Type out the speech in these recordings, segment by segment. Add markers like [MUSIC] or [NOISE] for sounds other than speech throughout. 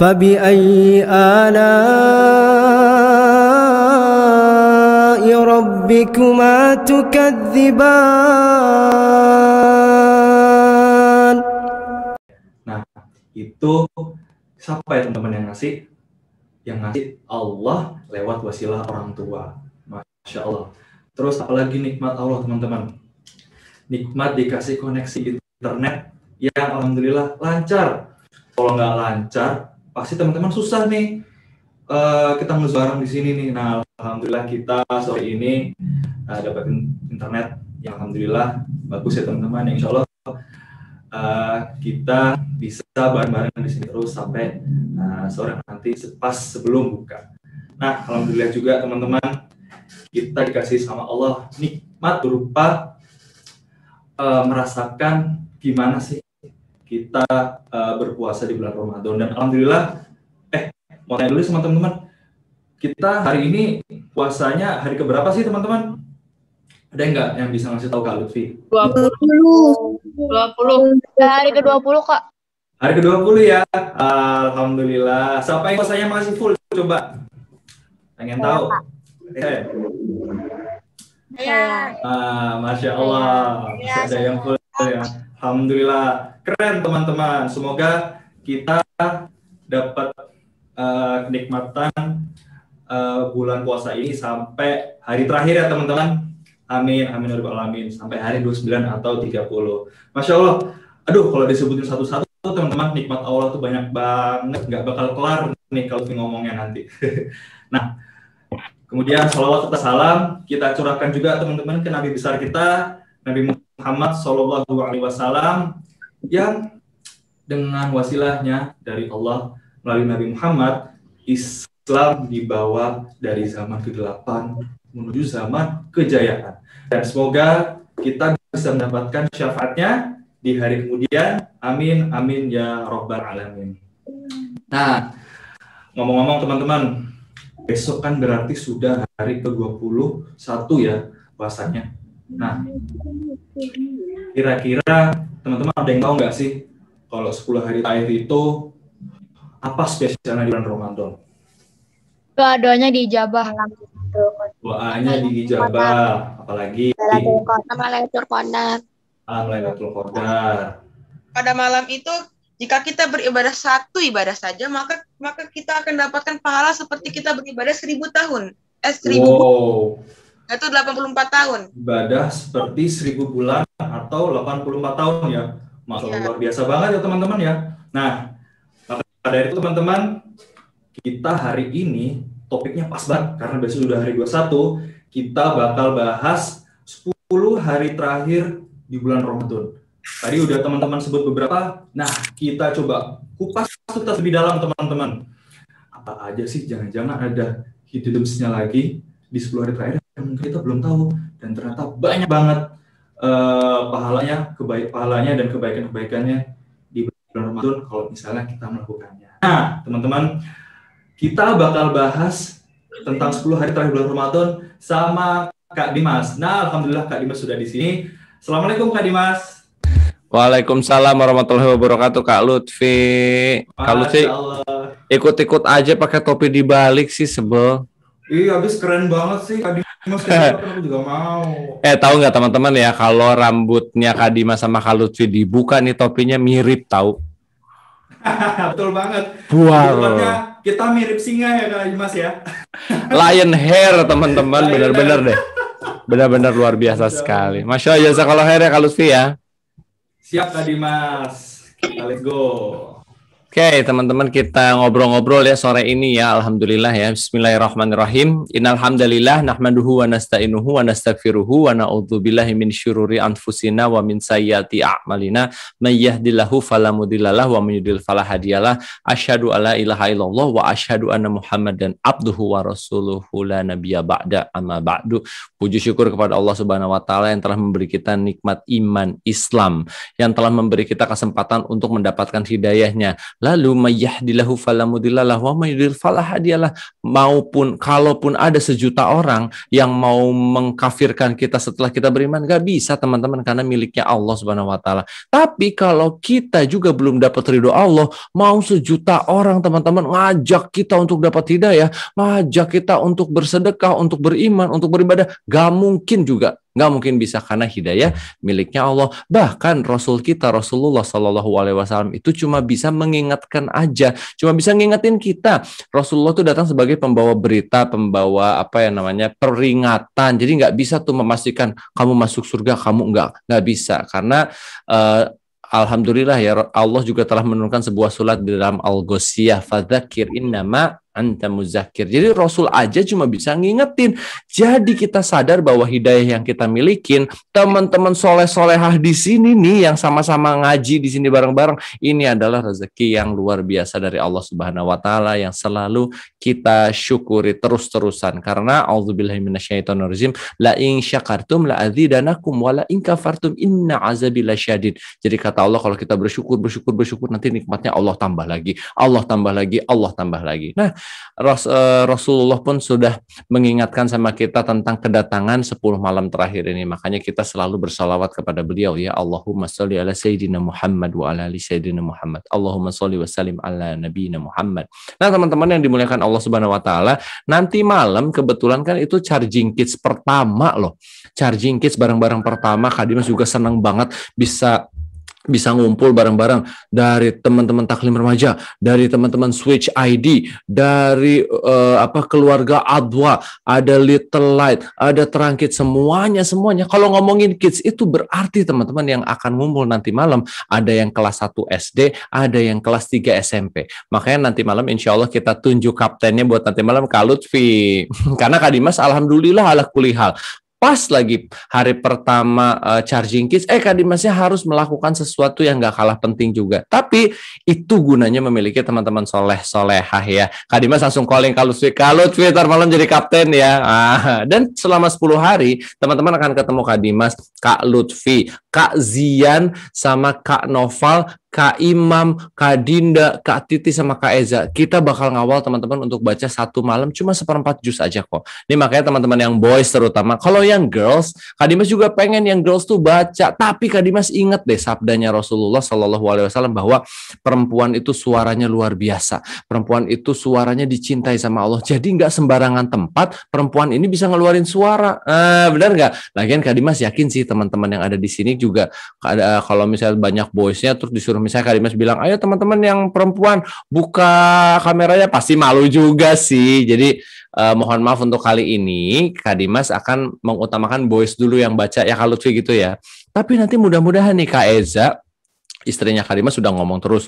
فبأي آلاء ربكما تكذبان Nah, itu siapa ya teman-teman yang ngasih? Yang ngasih Allah lewat wasilah orang tua. Masya Allah. Terus apalagi nikmat Allah teman-teman. Nikmat dikasih koneksi internet yang alhamdulillah lancar kalau nggak lancar pasti teman-teman susah nih uh, kita ngurus bareng di sini nih nah alhamdulillah kita sore ini uh, eh, dapat internet yang alhamdulillah bagus ya teman-teman insya Allah uh, kita bisa bareng-bareng di sini terus sampai uh, sore nanti pas sebelum buka nah alhamdulillah juga teman-teman kita dikasih sama Allah nikmat berupa uh, merasakan gimana sih kita uh, berpuasa di bulan Ramadan dan alhamdulillah eh mau tanya dulu ya sama teman-teman kita hari ini puasanya hari keberapa sih teman-teman ada nggak yang bisa ngasih tahu Kak Lutfi? 20 20 hari ke-20 Kak hari ke-20 ya Alhamdulillah siapa yang puasanya masih full coba pengen ya, tahu Eh. Ya. Ah, Masya Allah. Ya, Ada yang full Gitu ya. Alhamdulillah keren teman-teman. Semoga kita dapat uh, kenikmatan uh, bulan puasa ini sampai hari terakhir ya teman-teman. Amin, amin, ya rabbal alamin. Sampai hari 29 atau 30. Masya Allah. Aduh, kalau disebutin satu-satu teman-teman nikmat Allah tuh banyak banget, nggak bakal kelar nih kalau ngomongnya nanti. [LAUGHS] nah, kemudian salawat serta salam kita curahkan juga teman-teman ke Nabi besar kita, Nabi Muhammad Muhammad Sallallahu Alaihi Wasallam yang dengan wasilahnya dari Allah melalui Nabi Muhammad Islam dibawa dari zaman kegelapan menuju zaman kejayaan dan semoga kita bisa mendapatkan syafaatnya di hari kemudian amin amin ya robbal alamin nah ngomong-ngomong teman-teman besok kan berarti sudah hari ke-21 ya puasanya Nah, kira-kira teman-teman ada yang tahu nggak sih kalau 10 hari taif itu apa spesialnya di bulan Ramadan? Doa-doanya diijabah langsung. Doanya diijabah, apalagi sama Lailatul Qadar. Pada malam itu jika kita beribadah satu ibadah saja, maka maka kita akan dapatkan pahala seperti kita beribadah seribu tahun. Eh, seribu wow. Itu 84 tahun. Ibadah seperti 1000 bulan atau 84 tahun ya. Masya iya. Allah, luar biasa banget ya teman-teman ya. Nah, maka dari itu teman-teman, kita hari ini topiknya pas banget karena besok sudah hari 21, kita bakal bahas 10 hari terakhir di bulan Ramadan. Tadi udah teman-teman sebut beberapa. Nah, kita coba kupas tuntas lebih dalam teman-teman. Apa aja sih jangan-jangan ada hidupnya lagi di 10 hari terakhir yang mungkin kita belum tahu dan ternyata banyak banget uh, pahalanya kebaik pahalanya dan kebaikan kebaikannya di bulan Ramadan kalau misalnya kita melakukannya nah teman-teman kita bakal bahas tentang 10 hari terakhir bulan Ramadan sama Kak Dimas nah alhamdulillah Kak Dimas sudah di sini assalamualaikum Kak Dimas Waalaikumsalam warahmatullahi wabarakatuh Kak Lutfi. Kak Lutfi ikut-ikut aja pakai topi dibalik sih sebel. Iya, habis keren banget sih Kak Dimas. aku juga mau. [LAUGHS] Eh, tahu nggak teman-teman ya kalau rambutnya Kak Dimas sama Kak Lutfi dibuka nih topinya mirip tahu. [LAUGHS] Betul banget. Wow. Kita mirip singa ya Kak Dimas ya. [LAUGHS] Lion hair teman-teman, benar-benar deh. Benar-benar luar biasa sekali. Masya Allah, jasa ya, kalau hair ya Kak Lutfi ya. Siap Kak Dimas. Let's go. Oke, teman-teman kita ngobrol-ngobrol ya sore ini ya. Alhamdulillah ya. Bismillahirrahmanirrahim. Innalhamdulillah nahmaduhu wa nasta'inuhu wa nasta'firuhu wa billahi min syururi anfusina wa min sayyati a'malina. Mayyahdillahu falamudillalah wa minyudil falahadiyalah Ashadu ala ilaha illallah wa ashadu anna dan abduhu wa rasuluhu la nabiyya ba'da amma ba'du. Puji syukur kepada Allah Subhanahu wa taala yang telah memberi kita nikmat iman Islam, yang telah memberi kita kesempatan untuk mendapatkan hidayahnya Lalu mayyahdilahu falamudillalah wa mayyudil falahadiyalah. Maupun kalaupun ada sejuta orang yang mau mengkafirkan kita setelah kita beriman, gak bisa teman-teman karena miliknya Allah Subhanahu wa taala. Tapi kalau kita juga belum dapat ridho Allah, mau sejuta orang teman-teman ngajak kita untuk dapat hidayah, ngajak kita untuk bersedekah, untuk beriman, untuk beribadah, gak mungkin juga Nggak mungkin bisa karena hidayah miliknya Allah. Bahkan Rasul kita Rasulullah Shallallahu Alaihi Wasallam itu cuma bisa mengingatkan aja, cuma bisa ngingetin kita. Rasulullah itu datang sebagai pembawa berita, pembawa apa ya namanya peringatan. Jadi nggak bisa tuh memastikan kamu masuk surga, kamu nggak nggak bisa karena uh, Alhamdulillah ya Allah juga telah menurunkan sebuah surat di dalam Al-Ghosiyah fadzakir innama anta muzakir. Jadi Rasul aja cuma bisa ngingetin. Jadi kita sadar bahwa hidayah yang kita milikin, teman-teman soleh-solehah di sini nih yang sama-sama ngaji di sini bareng-bareng, ini adalah rezeki yang luar biasa dari Allah Subhanahu wa taala yang selalu kita syukuri terus-terusan karena auzubillahi minasyaitonirrajim la in syakartum la azidanakum wa la in kafartum inna azabi lasyadid. Jadi kata Allah kalau kita bersyukur bersyukur bersyukur nanti nikmatnya Allah tambah lagi, Allah tambah lagi, Allah tambah lagi. Nah, Ros, e, Rasulullah pun sudah mengingatkan sama kita tentang kedatangan 10 malam terakhir ini. Makanya kita selalu bersalawat kepada beliau ya Allahumma sholli ala sayyidina Muhammad wa ala ali sayyidina Muhammad. Allahumma sholli wa sallim ala nabiyina Muhammad. Nah, teman-teman yang dimuliakan Allah Subhanahu wa taala, nanti malam kebetulan kan itu charging kits pertama loh. Charging kits barang-barang pertama Kadimas juga senang banget bisa bisa ngumpul bareng-bareng dari teman-teman taklim remaja, dari teman-teman switch ID, dari uh, apa keluarga Adwa, ada Little Light, ada Terangkit semuanya semuanya. Kalau ngomongin kids itu berarti teman-teman yang akan ngumpul nanti malam ada yang kelas 1 SD, ada yang kelas 3 SMP. Makanya nanti malam insya Allah kita tunjuk kaptennya buat nanti malam Kak [LAUGHS] Karena Kak Dimas alhamdulillah ala kulihal pas lagi hari pertama uh, charging kids, eh Kak Dimasnya harus melakukan sesuatu yang gak kalah penting juga. Tapi itu gunanya memiliki teman-teman soleh solehah ya. Kak Dimas langsung calling kalau kak lutfi malam jadi kapten ya. Ah. Dan selama 10 hari teman-teman akan ketemu Kak Dimas, Kak Lutfi, Kak Zian sama Kak Noval, Kak Imam, Kak Dinda, Kak Titi sama Kak Eza. Kita bakal ngawal teman-teman untuk baca satu malam cuma seperempat jus aja kok. Ini makanya teman-teman yang boys terutama. Kalau yang girls, Kak Dimas juga pengen yang girls tuh baca. Tapi Kak Dimas inget deh sabdanya Rasulullah Shallallahu Alaihi Wasallam bahwa perempuan itu suaranya luar biasa. Perempuan itu suaranya dicintai sama Allah. Jadi nggak sembarangan tempat perempuan ini bisa ngeluarin suara. Eh, benar nggak? Lagian Kak Dimas yakin sih teman-teman yang ada di sini juga kalau misalnya banyak boysnya terus disuruh misalnya Kak Dimas bilang, ayo teman-teman yang perempuan buka kameranya pasti malu juga sih. Jadi eh, mohon maaf untuk kali ini Kak Dimas akan mengutamakan boys dulu yang baca ya Kak Lutfi gitu ya. Tapi nanti mudah-mudahan nih Kak Eza istrinya Kak Dimas sudah ngomong terus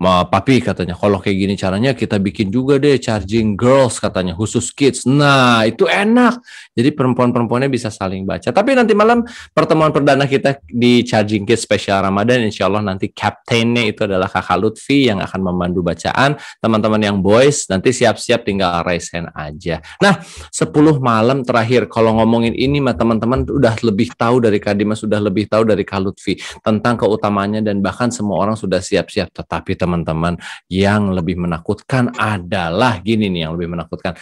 Ma, papi katanya kalau kayak gini caranya kita bikin juga deh charging girls katanya khusus kids. Nah itu enak. Jadi perempuan-perempuannya bisa saling baca. Tapi nanti malam pertemuan perdana kita di charging kids spesial Ramadan, insya Allah nanti kaptennya itu adalah kakak Lutfi yang akan memandu bacaan. Teman-teman yang boys nanti siap-siap tinggal raise hand aja. Nah 10 malam terakhir kalau ngomongin ini mah teman-teman udah lebih tahu dari Kadimas, sudah lebih tahu dari Kak Lutfi tentang keutamanya dan bahkan semua orang sudah siap-siap. Tetapi teman teman-teman yang lebih menakutkan adalah gini nih yang lebih menakutkan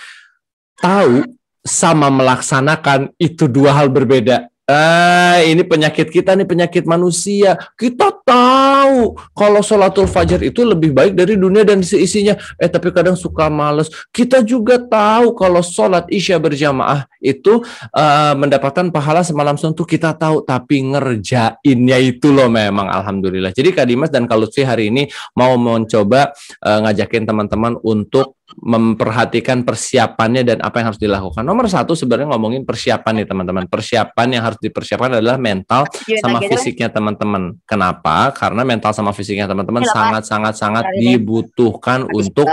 tahu sama melaksanakan itu dua hal berbeda Ah, ini penyakit kita nih penyakit manusia. Kita tahu kalau sholatul fajar itu lebih baik dari dunia dan seisinya. Eh tapi kadang suka males. Kita juga tahu kalau sholat isya berjamaah itu uh, mendapatkan pahala semalam suntuk. Kita tahu tapi ngerjainnya itu loh memang alhamdulillah. Jadi Kak Dimas dan Kak Lutfi hari ini mau mencoba uh, ngajakin teman-teman untuk memperhatikan persiapannya dan apa yang harus dilakukan. Nomor satu sebenarnya ngomongin persiapan nih teman-teman. Persiapan yang harus dipersiapkan adalah mental iya, sama fisiknya teman-teman. Kenapa? Karena mental sama fisiknya teman-teman sangat-sangat iya, sangat dibutuhkan untuk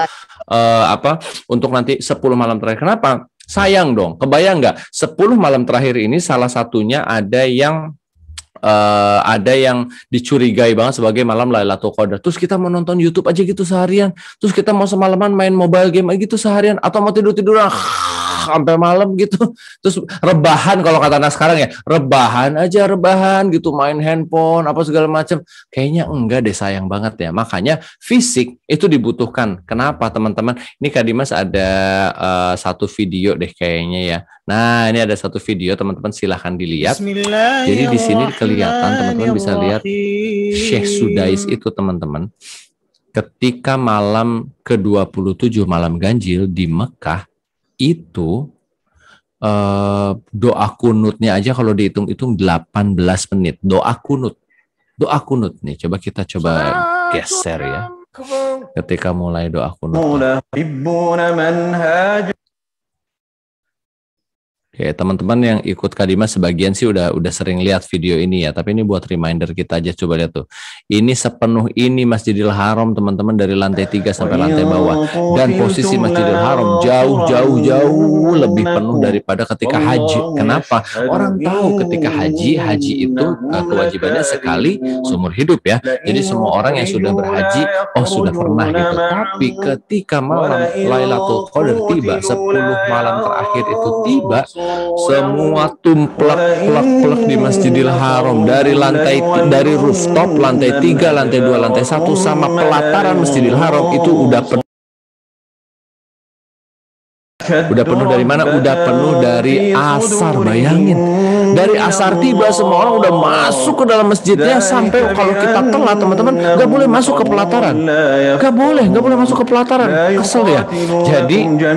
uh, apa? Untuk nanti 10 malam terakhir. Kenapa? Sayang dong. Kebayang nggak? 10 malam terakhir ini salah satunya ada yang uh, ada yang dicurigai banget sebagai malam Lailatul Qadar. Terus kita mau nonton YouTube aja gitu seharian. Terus kita mau semalaman main mobile game aja gitu seharian atau mau tidur-tiduran sampai malam gitu. [LAUGHS] Terus rebahan kalau kata anak sekarang ya, rebahan aja rebahan gitu main handphone apa segala macam. Kayaknya enggak deh sayang banget ya. Makanya fisik itu dibutuhkan. Kenapa teman-teman? Ini Kak Dimas ada uh, satu video deh kayaknya ya. Nah, ini ada satu video teman-teman silahkan dilihat. Jadi di sini kelihatan teman-teman bisa lihat Syekh Sudais itu teman-teman ketika malam ke-27 malam ganjil di Mekah itu uh, eh, doa kunutnya aja kalau dihitung-hitung 18 menit. Doa kunut. Doa kunut nih, coba kita coba geser ya. Ketika mulai doa kunut okay, ya, teman-teman yang ikut Kadima sebagian sih udah udah sering lihat video ini ya, tapi ini buat reminder kita aja coba lihat tuh. Ini sepenuh ini Masjidil Haram teman-teman dari lantai 3 sampai iya, lantai bawah oh, oh, dan iya, posisi Masjidil Haram jauh jauh iya, jauh lebih penuh daripada ketika haji. Kenapa? Orang tahu ketika haji, haji itu eh, kewajibannya sekali seumur hidup ya. Jadi semua orang yang sudah berhaji oh sudah pernah gitu. Tapi ketika malam Lailatul Qadar tiba, 10 malam terakhir itu tiba semua tumplek plek plek di Masjidil Haram dari lantai dari rooftop lantai tiga lantai dua lantai satu sama pelataran Masjidil Haram itu udah Udah penuh dari mana? Udah penuh dari asar, bayangin. Dari asar tiba semua orang udah masuk ke dalam masjidnya sampai kalau kita telat teman-teman gak boleh masuk ke pelataran, Gak boleh, gak boleh masuk ke pelataran, kesel ya. Jadi eh, nggak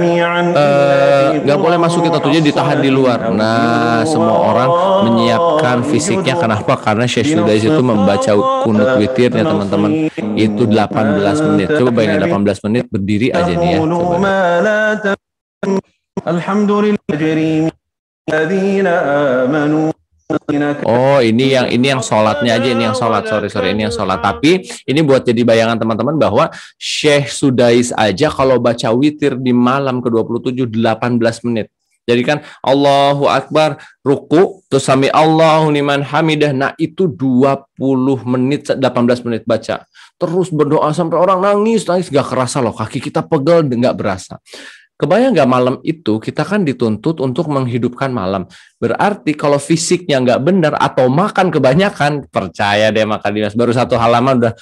gak boleh masuk kita tujuh ditahan di luar. Nah semua orang menyiapkan fisiknya kenapa? Karena Syekh Sudais itu membaca kunut witirnya teman-teman itu 18 menit. Coba bayangin 18 menit berdiri aja nih ya. Coba. الحمد Oh ini yang ini yang sholatnya aja ini yang sholat sorry sorry ini yang sholat tapi ini buat jadi bayangan teman-teman bahwa Syekh Sudais aja kalau baca witir di malam ke-27 18 menit jadi kan Allahu Akbar ruku terus sami Allahu Niman hamidah nah itu 20 menit 18 menit baca terus berdoa sampai orang nangis nangis gak kerasa loh kaki kita pegel nggak berasa Kebayang nggak malam itu kita kan dituntut untuk menghidupkan malam. Berarti kalau fisiknya nggak benar atau makan kebanyakan, percaya deh makan dinas baru satu halaman udah,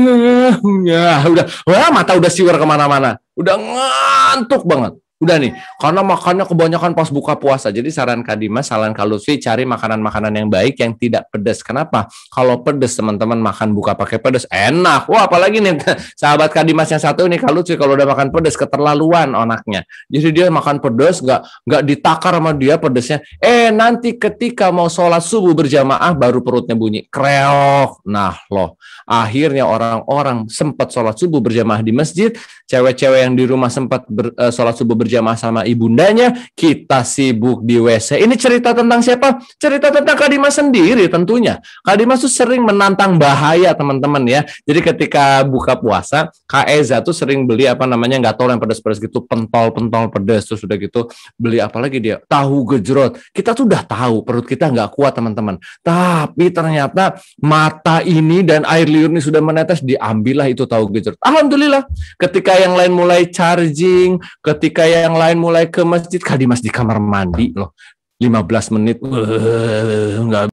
[LAUGHS] udah, wah mata udah siwer kemana-mana, udah ngantuk banget. Udah nih, karena makannya kebanyakan pas buka puasa. Jadi saran Kak Dimas, saran Kak Lutfi, cari makanan-makanan yang baik yang tidak pedas. Kenapa? Kalau pedas teman-teman makan buka pakai pedas enak. Wah, apalagi nih [LAUGHS] sahabat Kak Dimas yang satu Kak Lutfi, kalau udah makan pedas keterlaluan anaknya. Jadi dia makan pedas nggak nggak ditakar sama dia pedasnya. Eh nanti ketika mau sholat subuh berjamaah baru perutnya bunyi kreok. Nah loh, akhirnya orang-orang sempat sholat subuh berjamaah di masjid, cewek-cewek yang di rumah sempat ber, uh, sholat subuh berjamaah berjamaah sama ibundanya, kita sibuk di WC. Ini cerita tentang siapa? Cerita tentang Kadima sendiri tentunya. Kadima tuh sering menantang bahaya teman-teman ya. Jadi ketika buka puasa, Kak Eza tuh sering beli apa namanya nggak tahu yang pedas-pedas gitu, pentol-pentol pedas terus udah gitu beli apa lagi dia? Tahu gejrot. Kita tuh udah tahu perut kita nggak kuat teman-teman. Tapi ternyata mata ini dan air liur ini sudah menetes, diambillah itu tahu gejrot. Alhamdulillah ketika yang lain mulai charging, ketika yang yang lain mulai ke masjid kali mas di kamar mandi loh 15 menit nggak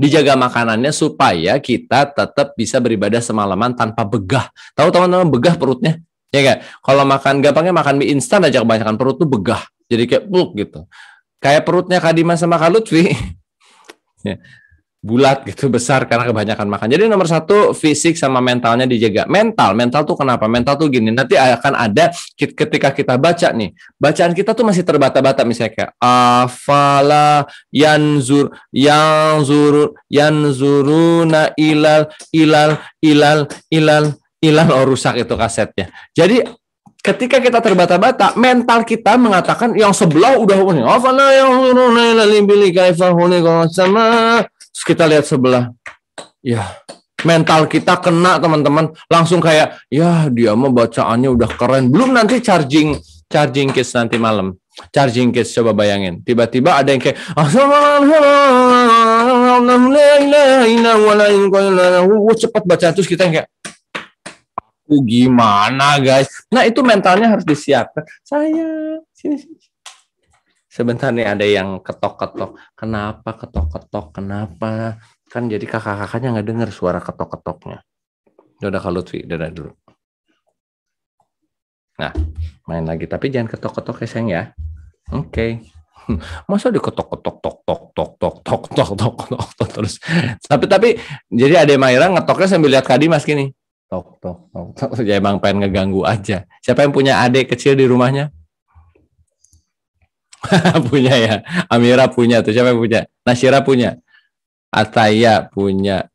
dijaga makanannya supaya kita tetap bisa beribadah semalaman tanpa begah tahu teman-teman begah perutnya ya kan kalau makan gampangnya makan mie instan aja kebanyakan perut tuh begah jadi kayak buk gitu kayak perutnya Kadimas sama Kak Lutfi [LAUGHS] ya bulat gitu [LAUGHS] besar karena kebanyakan makan. Jadi nomor satu fisik sama mentalnya dijaga. Mental, mental tuh kenapa? Mental tuh gini. Nanti akan ada ketika kita baca nih, bacaan kita tuh masih terbata-bata misalnya kayak afala yanzur yanzur yanzuruna ilal ilal ilal ilal ilal oh rusak itu kasetnya. Jadi ketika kita terbata-bata, mental kita mengatakan yang sebelah udah Terus kita lihat sebelah. Ya, mental kita kena teman-teman langsung kayak ya dia mau bacaannya udah keren belum nanti charging charging case nanti malam charging case coba bayangin tiba-tiba ada yang kayak cepat baca terus kita yang kayak aku gimana guys nah itu mentalnya harus disiapkan saya sini sini sebentar nih ada yang ketok-ketok kenapa ketok-ketok kenapa kan jadi kakak-kakaknya nggak dengar suara ketok-ketoknya udah kalau tweet dadah dulu nah main lagi tapi jangan ketok-ketok ya sayang ya oke okay masa diketok-ketok tok tok tok tok tok tok tok tok tok terus tapi tapi jadi ada Maira ngetoknya sambil lihat mas gini tok tok tok tok [LAUGHS] ya emang pengen ngeganggu aja siapa yang punya adik kecil di rumahnya [LAUGHS] punya ya Amira punya tuh siapa yang punya Nasira punya Ataya punya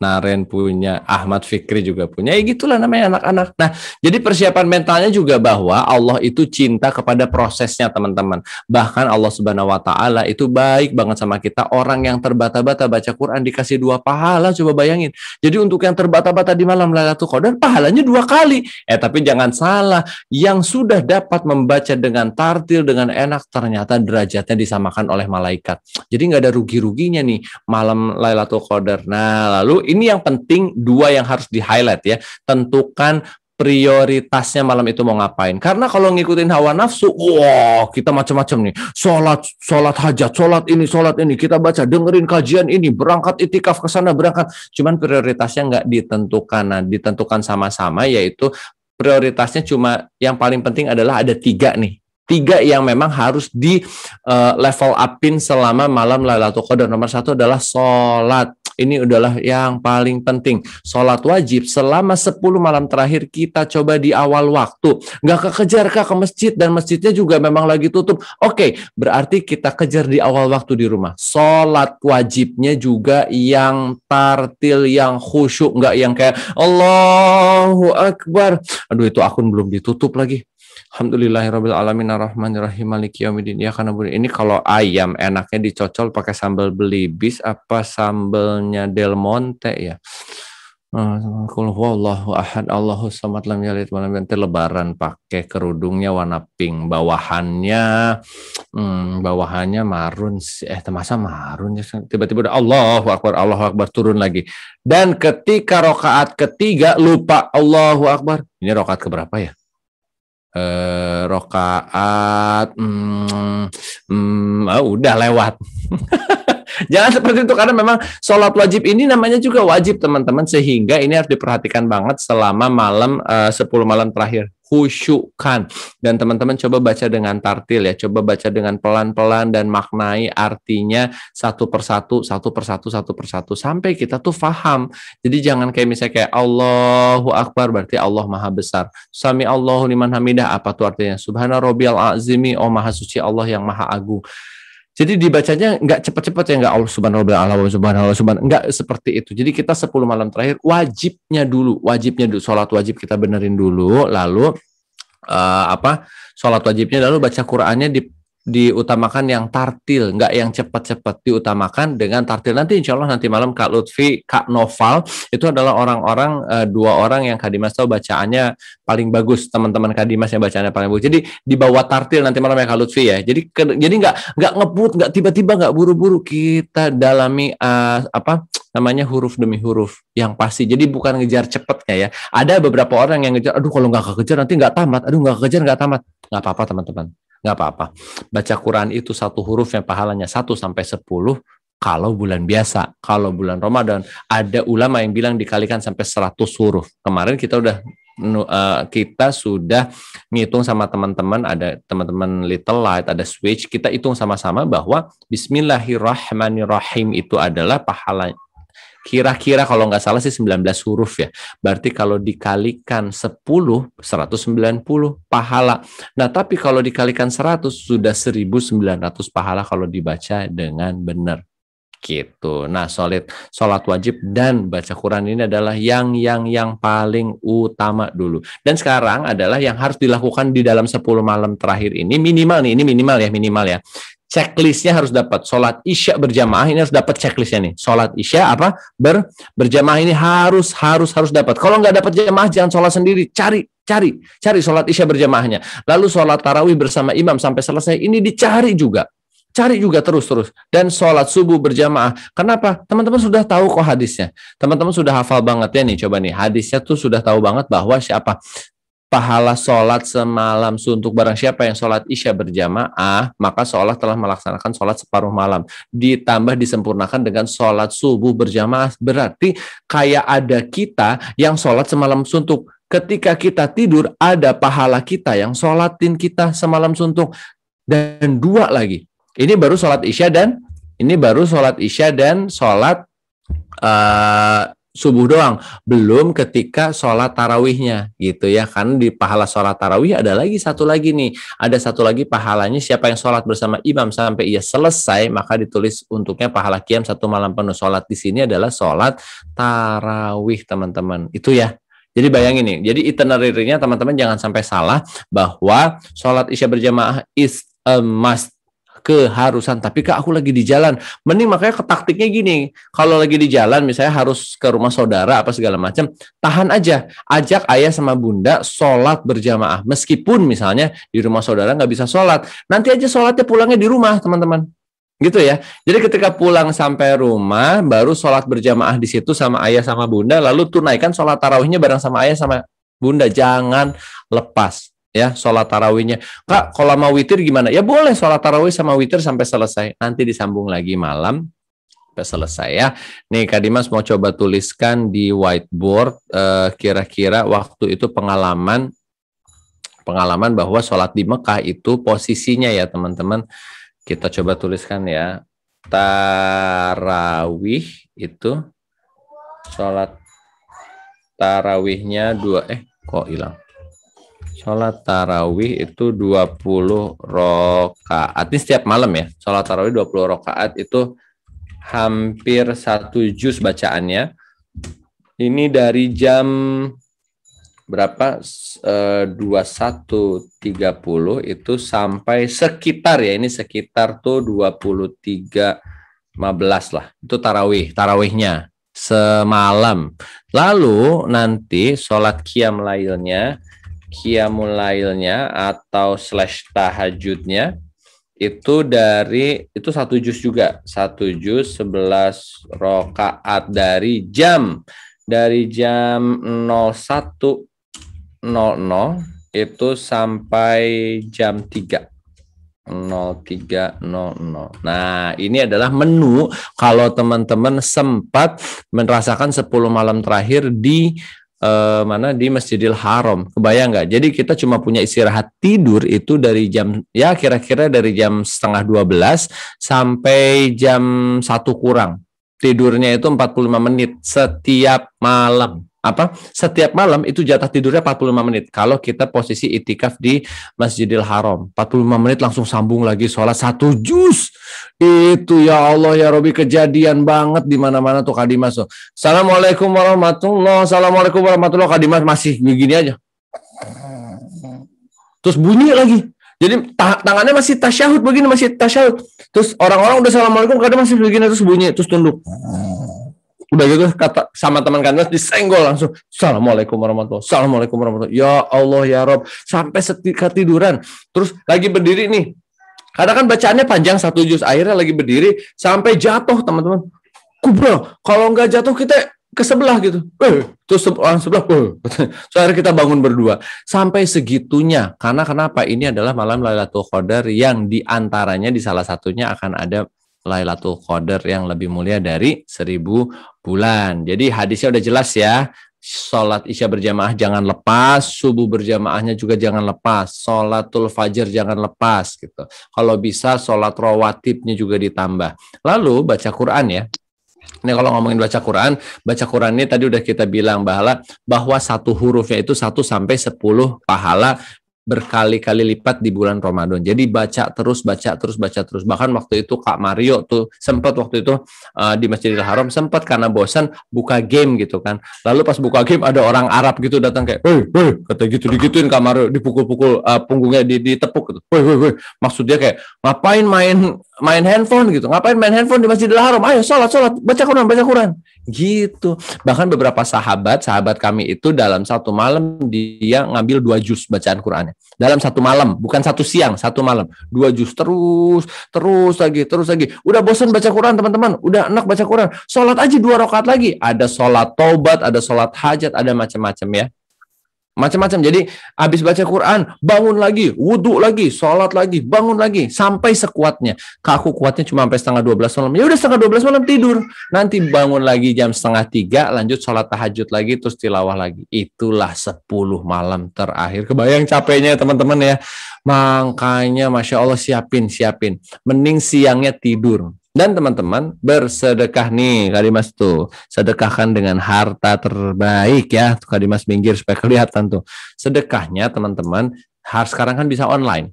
Naren punya, Ahmad Fikri juga punya. Ya gitulah namanya anak-anak. Nah, jadi persiapan mentalnya juga bahwa Allah itu cinta kepada prosesnya, teman-teman. Bahkan Allah Subhanahu wa taala itu baik banget sama kita. Orang yang terbata-bata baca Quran dikasih dua pahala, coba bayangin. Jadi untuk yang terbata-bata di malam Lailatul Qadar pahalanya dua kali. Eh, tapi jangan salah, yang sudah dapat membaca dengan tartil dengan enak ternyata derajatnya disamakan oleh malaikat. Jadi nggak ada rugi-ruginya nih malam Lailatul Qadar. Nah, lalu ini yang penting dua yang harus di-highlight ya. Tentukan prioritasnya malam itu mau ngapain. Karena kalau ngikutin hawa nafsu, wah wow, kita macam-macam nih. Sholat, sholat hajat, sholat ini, sholat ini. Kita baca, dengerin kajian ini, berangkat itikaf ke sana, berangkat. Cuman prioritasnya nggak ditentukan. Nah, ditentukan sama-sama yaitu prioritasnya cuma yang paling penting adalah ada tiga nih. Tiga yang memang harus di uh, level upin selama malam Lailatul Qadar. Nomor satu adalah sholat ini adalah yang paling penting. Sholat wajib selama 10 malam terakhir kita coba di awal waktu. Nggak kekejar kah ke masjid dan masjidnya juga memang lagi tutup. Oke, berarti kita kejar di awal waktu di rumah. Sholat wajibnya juga yang tartil, yang khusyuk. Nggak yang kayak Allahu Akbar. Aduh itu akun belum ditutup lagi. Alhamdulillahirrahmanirrahim alamin arrahmanirrahim maliki Ya karena ini kalau ayam enaknya dicocol pakai sambal belibis apa sambalnya Del Monte ya. Kul ah, Allahu ahad Allahu samad lam yalid lebaran pakai kerudungnya warna pink bawahannya hmm, bawahannya marun eh termasuk marun ya? tiba-tiba udah Allahu akbar Allahu akbar turun lagi dan ketika rokaat ketiga lupa Allahu akbar ini rokaat keberapa ya eh, rokaat, hmm, hmm, oh, udah lewat. [LAUGHS] Jangan seperti itu karena memang sholat wajib ini namanya juga wajib teman-teman sehingga ini harus diperhatikan banget selama malam eh, uh, 10 malam terakhir khusyukan dan teman-teman coba baca dengan tartil ya coba baca dengan pelan-pelan dan maknai artinya satu persatu satu persatu satu persatu sampai kita tuh faham jadi jangan kayak misalnya kayak Allahu Akbar berarti Allah maha besar sami Allahu liman hamidah apa tuh artinya subhana rabbiyal azimi oh maha suci Allah yang maha agung jadi dibacanya nggak cepat-cepat ya nggak Allah subhanahu wa taala subhanahu wa Taala nggak seperti itu. Jadi kita 10 malam terakhir wajibnya dulu, wajibnya dulu sholat wajib kita benerin dulu lalu uh, apa? sholat wajibnya lalu baca Qur'annya di diutamakan yang tartil, nggak yang cepat-cepat diutamakan dengan tartil. Nanti insya Allah nanti malam Kak Lutfi, Kak Noval itu adalah orang-orang uh, dua orang yang Kak Dimas tahu bacaannya paling bagus teman-teman Kak Dimas yang bacaannya paling bagus. Jadi di bawah tartil nanti malam ya Kak Lutfi ya. Jadi ke, jadi nggak nggak ngebut, nggak tiba-tiba nggak buru-buru kita dalami uh, apa namanya huruf demi huruf yang pasti. Jadi bukan ngejar cepetnya ya. Ada beberapa orang yang ngejar, aduh kalau nggak kekejar nanti nggak tamat, aduh nggak kekejar nggak tamat. Nggak apa-apa teman-teman nggak apa-apa. Baca Quran itu satu huruf yang pahalanya satu sampai sepuluh kalau bulan biasa. Kalau bulan Ramadan ada ulama yang bilang dikalikan sampai seratus huruf. Kemarin kita udah eh, kita sudah ngitung sama teman-teman ada teman-teman Little Light, ada Switch, kita hitung sama-sama bahwa Bismillahirrahmanirrahim itu adalah pahala kira-kira kalau nggak salah sih 19 huruf ya. Berarti kalau dikalikan 10, 190 pahala. Nah, tapi kalau dikalikan 100 sudah 1900 pahala kalau dibaca dengan benar gitu. Nah, solid salat wajib dan baca Quran ini adalah yang yang yang paling utama dulu. Dan sekarang adalah yang harus dilakukan di dalam 10 malam terakhir ini minimal nih, ini minimal ya, minimal ya checklistnya harus dapat. Sholat isya berjamaah ini harus dapat checklistnya nih. Sholat isya apa ber berjamaah ini harus harus harus dapat. Kalau nggak dapat jamaah jangan sholat sendiri. Cari cari cari sholat isya berjamaahnya. Lalu sholat tarawih bersama imam sampai selesai ini dicari juga. Cari juga terus-terus. Dan sholat subuh berjamaah. Kenapa? Teman-teman sudah tahu kok hadisnya. Teman-teman sudah hafal banget ya nih. Coba nih, hadisnya tuh sudah tahu banget bahwa siapa? pahala sholat semalam suntuk barang siapa yang sholat isya berjamaah, maka seolah telah melaksanakan sholat separuh malam. Ditambah disempurnakan dengan sholat subuh berjamaah. Berarti kayak ada kita yang sholat semalam suntuk. Ketika kita tidur, ada pahala kita yang sholatin kita semalam suntuk. Dan dua lagi. Ini baru sholat isya dan ini baru sholat isya dan sholat eh, subuh doang, belum ketika sholat tarawihnya gitu ya. kan di pahala sholat tarawih ada lagi satu lagi nih, ada satu lagi pahalanya siapa yang sholat bersama imam sampai ia selesai maka ditulis untuknya pahala kiam satu malam penuh. Sholat di sini adalah sholat tarawih teman-teman. Itu ya. Jadi bayangin nih, jadi itinerary-nya teman-teman jangan sampai salah bahwa sholat isya berjamaah is a must keharusan. Tapi kak aku lagi di jalan. Mending makanya ketaktiknya gini. Kalau lagi di jalan misalnya harus ke rumah saudara apa segala macam. Tahan aja. Ajak ayah sama bunda sholat berjamaah. Meskipun misalnya di rumah saudara nggak bisa sholat. Nanti aja sholatnya pulangnya di rumah teman-teman gitu ya. Jadi ketika pulang sampai rumah, baru sholat berjamaah di situ sama ayah sama bunda, lalu tunaikan sholat tarawihnya bareng sama ayah sama bunda. Jangan lepas ya sholat tarawihnya kak kalau mau witir gimana ya boleh sholat tarawih sama witir sampai selesai nanti disambung lagi malam sampai selesai ya nih kak Dimas mau coba tuliskan di whiteboard eh, kira-kira waktu itu pengalaman pengalaman bahwa sholat di Mekah itu posisinya ya teman-teman kita coba tuliskan ya tarawih itu sholat tarawihnya dua eh kok hilang Sholat tarawih itu 20 rokaat. Ini setiap malam ya. Sholat tarawih 20 rokaat itu hampir satu juz bacaannya. Ini dari jam berapa eh, 21.30 itu sampai sekitar ya ini sekitar tuh 23.15 lah itu tarawih tarawihnya semalam lalu nanti sholat kiam lainnya kiamulailnya atau slash tahajudnya itu dari itu satu juz juga satu juz sebelas rokaat dari jam dari jam 01.00 itu sampai jam 3 03.00. Nah, ini adalah menu kalau teman-teman sempat merasakan 10 malam terakhir di eh, mana di Masjidil Haram. Kebayang nggak? Jadi kita cuma punya istirahat tidur itu dari jam ya kira-kira dari jam setengah dua belas sampai jam satu kurang. Tidurnya itu 45 menit setiap malam apa setiap malam itu jatah tidurnya 45 menit kalau kita posisi itikaf di Masjidil Haram 45 menit langsung sambung lagi sholat satu juz itu ya Allah ya Robi kejadian banget di mana mana tuh Kadimas tuh Assalamualaikum warahmatullah Assalamualaikum warahmatullah Kadimas masih begini aja terus bunyi lagi jadi tangannya masih tasyahud begini masih tasyahud terus orang-orang udah Assalamualaikum kadang masih begini terus bunyi terus tunduk udah gitu kata sama teman kantor disenggol langsung assalamualaikum warahmatullah assalamualaikum warahmatullah ya Allah ya Rob sampai tiduran terus lagi berdiri nih karena kan bacaannya panjang satu juz akhirnya lagi berdiri sampai jatuh teman-teman kubro kalau nggak jatuh kita ke sebelah gitu. Eh, terus orang sebelah, eh. Soalnya [LAUGHS] kita bangun berdua. Sampai segitunya. Karena kenapa? Ini adalah malam Lailatul Qadar yang diantaranya di salah satunya akan ada Lailatul Qadar yang lebih mulia dari seribu bulan. Jadi hadisnya udah jelas ya. Sholat isya berjamaah jangan lepas, subuh berjamaahnya juga jangan lepas, sholatul fajar jangan lepas gitu. Kalau bisa sholat rawatibnya juga ditambah. Lalu baca Quran ya, Ini kalau ngomongin baca Quran, baca Quran ini tadi udah kita bilang bahwa bahwa satu hurufnya itu satu sampai sepuluh pahala berkali-kali lipat di bulan Ramadan. Jadi baca terus, baca terus, baca terus. Bahkan waktu itu Kak Mario tuh sempat waktu itu uh, di Masjidil Haram sempat karena bosan buka game gitu kan. Lalu pas buka game ada orang Arab gitu datang kayak, "Woi, woi," kata gitu digituin Kak Mario, dipukul-pukul uh, punggungnya ditepuk gitu. "Woi, woi, woi." Maksudnya kayak, "Ngapain main main handphone gitu. Ngapain main handphone di Masjidil Haram? Ayo sholat, sholat, baca Quran, baca Quran. Gitu. Bahkan beberapa sahabat, sahabat kami itu dalam satu malam dia ngambil dua juz bacaan Qurannya. Dalam satu malam, bukan satu siang, satu malam. Dua juz terus, terus lagi, terus lagi. Udah bosan baca Quran teman-teman, udah enak baca Quran. Sholat aja dua rakaat lagi. Ada sholat taubat, ada sholat hajat, ada macam-macam ya macam-macam. Jadi habis baca Quran, bangun lagi, wudhu lagi, sholat lagi, bangun lagi, sampai sekuatnya. Kak aku kuatnya cuma sampai setengah dua belas malam. Ya udah setengah dua belas malam tidur. Nanti bangun lagi jam setengah tiga, lanjut sholat tahajud lagi, terus tilawah lagi. Itulah sepuluh malam terakhir. Kebayang capeknya teman-teman ya. Makanya Masya Allah siapin, siapin. Mending siangnya tidur. Dan teman-teman bersedekah nih Kadimas tuh. Sedekahkan dengan harta terbaik ya Kadimas minggir supaya [LAUGHS] kelihatan tuh. Sedekahnya teman-teman sekarang kan bisa online.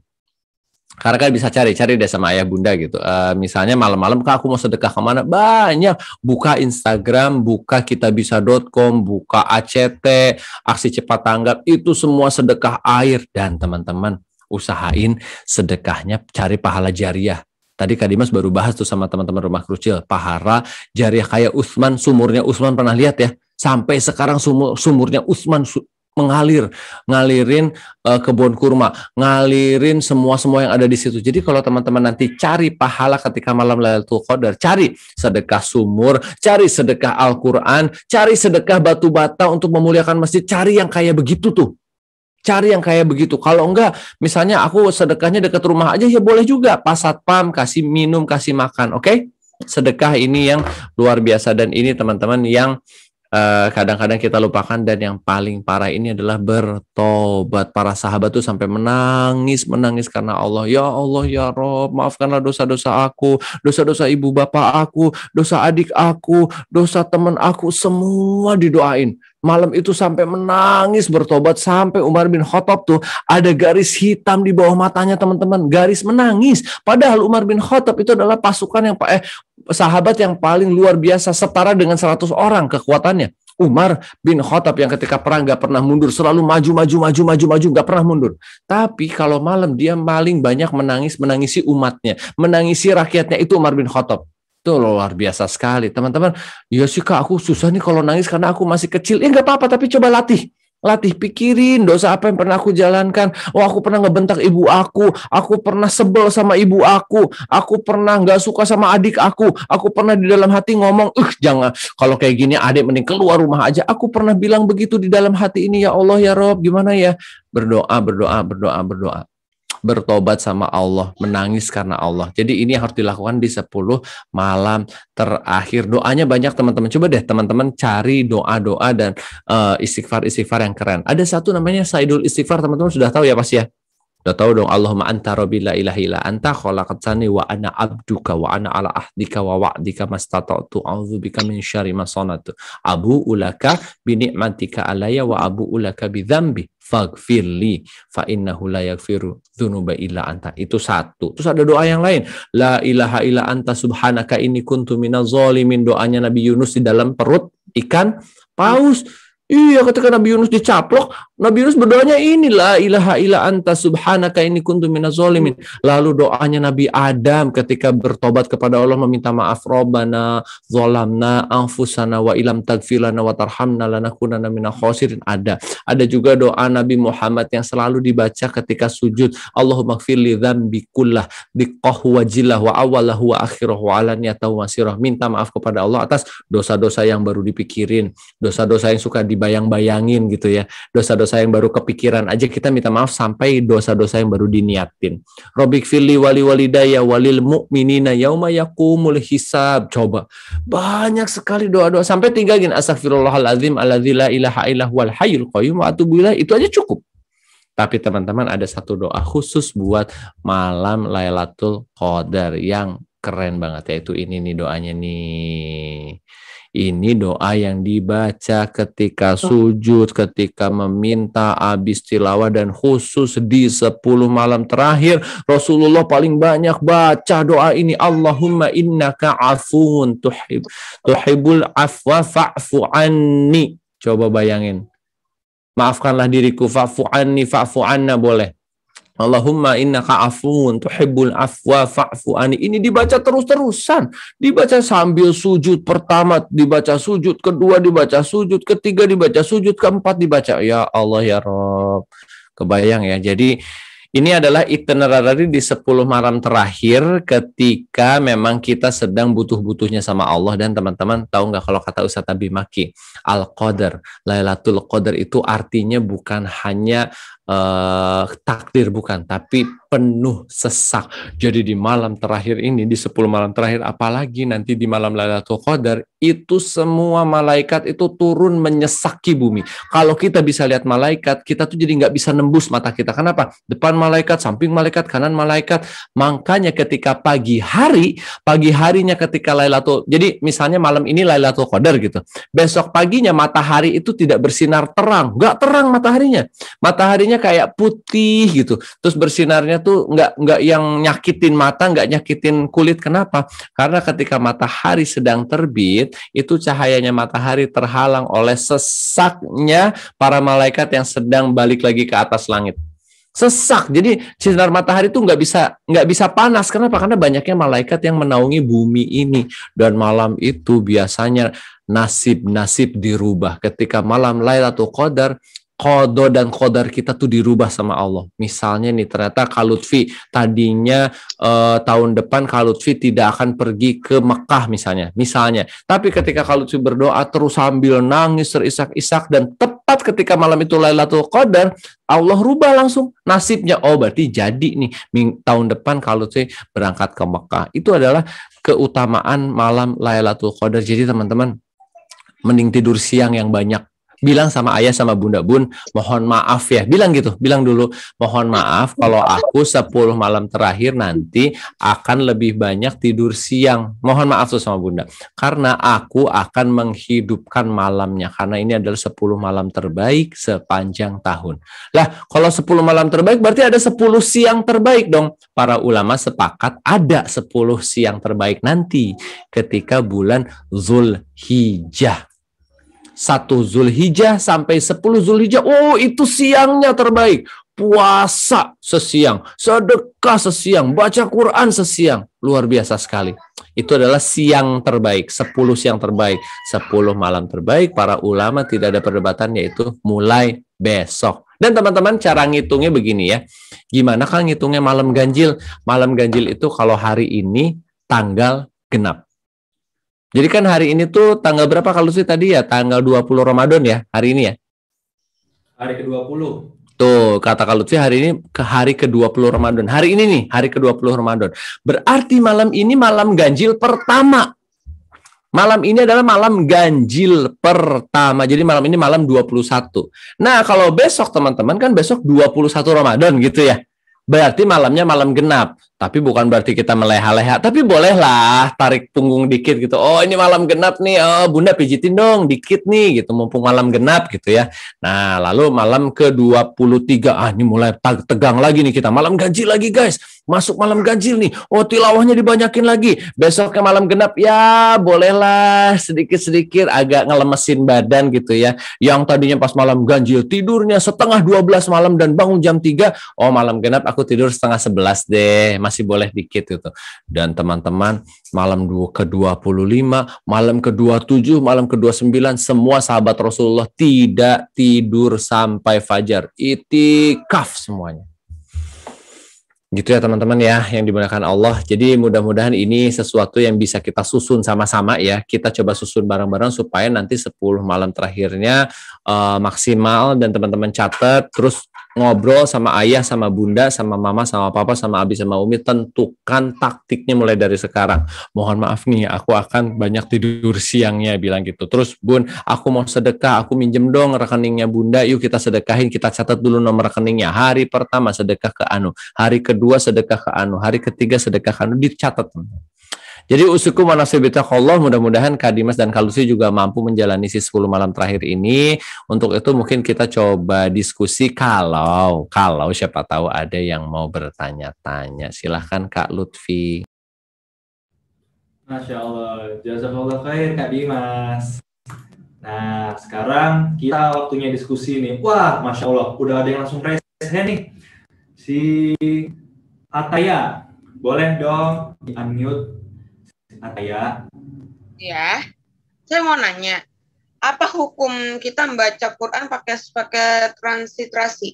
Karena kan bisa cari-cari deh sama ayah bunda gitu. Uh, misalnya malam-malam kak aku mau sedekah kemana? Banyak. Buka Instagram, buka kitabisa.com, buka ACT, aksi cepat tanggap. Itu semua sedekah air. Dan teman-teman usahain sedekahnya cari pahala jariah Tadi Kak Dimas baru bahas tuh sama teman-teman rumah krucil, Pahara, Jariah kayak Usman, sumurnya Usman pernah lihat ya, sampai sekarang sumur, sumurnya Usman su mengalir, ngalirin uh, kebun kurma, ngalirin semua-semua yang ada di situ. Jadi kalau teman-teman nanti cari pahala ketika malam Lailatul Qadar, cari sedekah sumur, cari sedekah Al-Qur'an, cari sedekah batu bata untuk memuliakan masjid, cari yang kayak begitu tuh. Cari yang kayak begitu. Kalau enggak, misalnya aku sedekahnya dekat rumah aja ya boleh juga. pasat pam kasih minum, kasih makan, oke? Okay? Sedekah ini yang luar biasa dan ini teman-teman yang Eh, kadang-kadang uh, kita lupakan dan yang paling parah ini adalah bertobat. Para sahabat tuh sampai menangis, menangis karena Allah. Ya Allah, ya Rob, maafkanlah dosa-dosa aku, dosa-dosa ibu bapak aku, dosa adik aku, dosa teman aku, semua didoain. Malam itu sampai menangis bertobat sampai Umar bin Khattab tuh ada garis hitam di bawah matanya teman-teman, garis menangis. Padahal Umar bin Khattab itu adalah pasukan yang eh sahabat yang paling luar biasa setara dengan 100 orang kekuatannya. Umar bin Khattab yang ketika perang gak pernah mundur, selalu maju, maju, maju, maju, maju, gak pernah mundur. Tapi kalau malam dia paling banyak menangis, menangisi umatnya, menangisi rakyatnya itu Umar bin Khattab. Itu luar biasa sekali, teman-teman. Ya sih kak, aku susah nih kalau nangis karena aku masih kecil. Ya nggak apa-apa, tapi coba latih. Latih pikirin dosa apa yang pernah aku jalankan. Oh aku pernah ngebentak ibu aku. Aku pernah sebel sama ibu aku. Aku pernah nggak suka sama adik aku. Aku pernah di dalam hati ngomong, eh jangan. Kalau kayak gini adik mending keluar rumah aja. Aku pernah bilang begitu di dalam hati ini ya Allah ya Rob. Gimana ya? Berdoa, berdoa, berdoa, berdoa bertobat sama Allah, menangis karena Allah. Jadi ini harus dilakukan di 10 malam terakhir. Doanya banyak teman-teman. Coba deh teman-teman cari doa-doa dan istighfar uh, eh, istighfar -istighfar yang keren. Ada satu namanya Saidul Istighfar, teman-teman sudah tahu ya pasti ya. Udah tahu dong Allahumma anta rabbi la ilaha illa anta khalaqtani wa ana abduka wa ana ala ahdika wa wa'dika mastata'tu bika min syarri ma sanatu abu ulaka bi ni'matika alayya wa abu ulaka bi dzambi faghfirli fa innahu la yaghfiru dzunuba illa anta. Itu satu. Terus ada doa yang lain. La ilaha illa anta subhanaka inni kuntu minaz zalimin. Doanya Nabi Yunus di dalam perut ikan paus. Iya ketika Nabi Yunus dicaplok, Nabi Yunus berdoanya inilah ilaha ila anta subhanaka ini kuntu minazolimin. Lalu doanya Nabi Adam ketika bertobat kepada Allah meminta maaf robana zolamna anfusana wa ilam tagfilana wa tarhamna lanakunana minal khosirin. Ada. Ada juga doa Nabi Muhammad yang selalu dibaca ketika sujud. Allahumma li dhambi kullah diqah wajilah wa awalah wa akhirah wa alaniyatahu wa sirah. Minta maaf kepada Allah atas dosa-dosa yang baru dipikirin. Dosa-dosa yang suka dibayang-bayangin gitu ya. Dosa-dosa dosa-dosa yang baru kepikiran aja kita minta maaf sampai dosa-dosa yang baru diniatin. Robik fili wali walidaya walil mu'minina yauma yakumul hisab. Coba. Banyak sekali doa-doa sampai tinggal gini astagfirullahalazim alladzi la ilaha illahu wal hayyul qayyum wa itu aja cukup. Tapi teman-teman ada satu doa khusus buat malam Lailatul Qadar yang keren banget yaitu ini nih doanya nih. Ini doa yang dibaca ketika sujud, ketika meminta abis tilawah dan khusus di 10 malam terakhir Rasulullah paling banyak baca doa ini Allahumma innaka afun tuhib tuhibul afwa fa'fu anni. Coba bayangin. Maafkanlah diriku fa'fu anni fa'fu anna boleh. Allahumma inna kaafun tuhibbul afwa fa'fu ani. Ini dibaca terus-terusan. Dibaca sambil sujud pertama, dibaca sujud kedua, dibaca sujud ketiga, dibaca sujud keempat, dibaca ya Allah ya Rob. Kebayang ya. Jadi ini adalah itinerary di 10 malam terakhir ketika memang kita sedang butuh-butuhnya sama Allah dan teman-teman tahu nggak kalau kata Ustaz Abi Maki, al qadr Lailatul Qadr itu artinya bukan hanya uh, takdir bukan, tapi penuh sesak. Jadi di malam terakhir ini, di 10 malam terakhir, apalagi nanti di malam Lailatul Qadar, itu semua malaikat itu turun menyesaki bumi. Kalau kita bisa lihat malaikat, kita tuh jadi nggak bisa nembus mata kita. Kenapa? Depan malaikat, samping malaikat, kanan malaikat. Makanya ketika pagi hari, pagi harinya ketika Lailatul, jadi misalnya malam ini Lailatul Qadar gitu. Besok paginya matahari itu tidak bersinar terang, nggak terang mataharinya. Mataharinya kayak putih gitu. Terus bersinarnya tuh nggak nggak yang nyakitin mata, nggak nyakitin kulit. Kenapa? Karena ketika matahari sedang terbit, itu cahayanya matahari terhalang oleh sesaknya para malaikat yang sedang balik lagi ke atas langit sesak. Jadi sinar matahari tuh nggak bisa nggak bisa panas. Kenapa? Karena banyaknya malaikat yang menaungi bumi ini dan malam itu biasanya nasib nasib dirubah. Ketika malam Lailatul Qadar kodo dan kodar kita tuh dirubah sama Allah. Misalnya nih ternyata Kalutfi tadinya eh, tahun depan Kalutfi tidak akan pergi ke Mekah misalnya. Misalnya. Tapi ketika Kalutfi berdoa terus sambil nangis terisak-isak dan tepat ketika malam itu Lailatul Qadar, Allah rubah langsung nasibnya. Oh berarti jadi nih tahun depan Kalutfi berangkat ke Mekah. Itu adalah keutamaan malam Lailatul Qadar. Jadi teman-teman mending tidur siang yang banyak bilang sama ayah sama bunda bun mohon maaf ya bilang gitu bilang dulu mohon maaf kalau aku 10 malam terakhir nanti akan lebih banyak tidur siang mohon maaf tuh sama bunda karena aku akan menghidupkan malamnya karena ini adalah 10 malam terbaik sepanjang tahun lah kalau 10 malam terbaik berarti ada 10 siang terbaik dong para ulama sepakat ada 10 siang terbaik nanti ketika bulan Zulhijjah satu Zulhijjah sampai 10 Zulhijjah. Oh, itu siangnya terbaik. Puasa sesiang, sedekah sesiang, baca Quran sesiang. Luar biasa sekali. Itu adalah siang terbaik, 10 siang terbaik, 10 malam terbaik. Para ulama tidak ada perdebatan yaitu mulai besok. Dan teman-teman cara ngitungnya begini ya. Gimana kan ngitungnya malam ganjil? Malam ganjil itu kalau hari ini tanggal genap. Jadi kan hari ini tuh tanggal berapa kalau sih tadi ya? Tanggal 20 Ramadan ya hari ini ya? Hari ke-20. Tuh, kata sih hari ini ke hari ke-20 Ramadan. Hari ini nih, hari ke-20 Ramadan. Berarti malam ini malam ganjil pertama. Malam ini adalah malam ganjil pertama. Jadi malam ini malam 21. Nah, kalau besok teman-teman kan besok 21 Ramadan gitu ya. Berarti malamnya malam genap tapi bukan berarti kita meleha-leha tapi bolehlah tarik punggung dikit gitu oh ini malam genap nih oh bunda pijitin dong dikit nih gitu mumpung malam genap gitu ya nah lalu malam ke-23 ah ini mulai tegang lagi nih kita malam ganjil lagi guys masuk malam ganjil nih oh tilawahnya dibanyakin lagi besoknya malam genap ya bolehlah sedikit-sedikit agak ngelemesin badan gitu ya yang tadinya pas malam ganjil tidurnya setengah 12 malam dan bangun jam 3 oh malam genap aku tidur setengah 11 deh masih boleh dikit gitu. Dan teman-teman malam ke-25, malam ke-27, malam ke-29 semua sahabat Rasulullah tidak tidur sampai fajar. Itikaf semuanya. Gitu ya teman-teman ya yang dimudahkan Allah. Jadi mudah-mudahan ini sesuatu yang bisa kita susun sama-sama ya. Kita coba susun bareng-bareng supaya nanti 10 malam terakhirnya uh, maksimal dan teman-teman catat terus ngobrol sama ayah, sama bunda, sama mama, sama papa, sama abi, sama umi, tentukan taktiknya mulai dari sekarang. Mohon maaf nih, aku akan banyak tidur siangnya, bilang gitu. Terus bun, aku mau sedekah, aku minjem dong rekeningnya bunda, yuk kita sedekahin, kita catat dulu nomor rekeningnya. Hari pertama sedekah ke Anu, hari kedua sedekah ke Anu, hari ketiga sedekah ke Anu, dicatat. Jadi manasibita, Allah mudah-mudahan Kadimas dan Kalusi juga mampu menjalani si 10 malam terakhir ini. Untuk itu mungkin kita coba diskusi kalau kalau siapa tahu ada yang mau bertanya-tanya. Silahkan Kak Lutfi. Masya Allah, jazakallah khair Kak Dimas. Nah, sekarang kita waktunya diskusi nih. Wah, Masya Allah, udah ada yang langsung raise hand nih. Si Ataya, boleh dong di-unmute Ataya. Ya. Iya. Saya mau nanya, apa hukum kita membaca Quran pakai pakai transliterasi?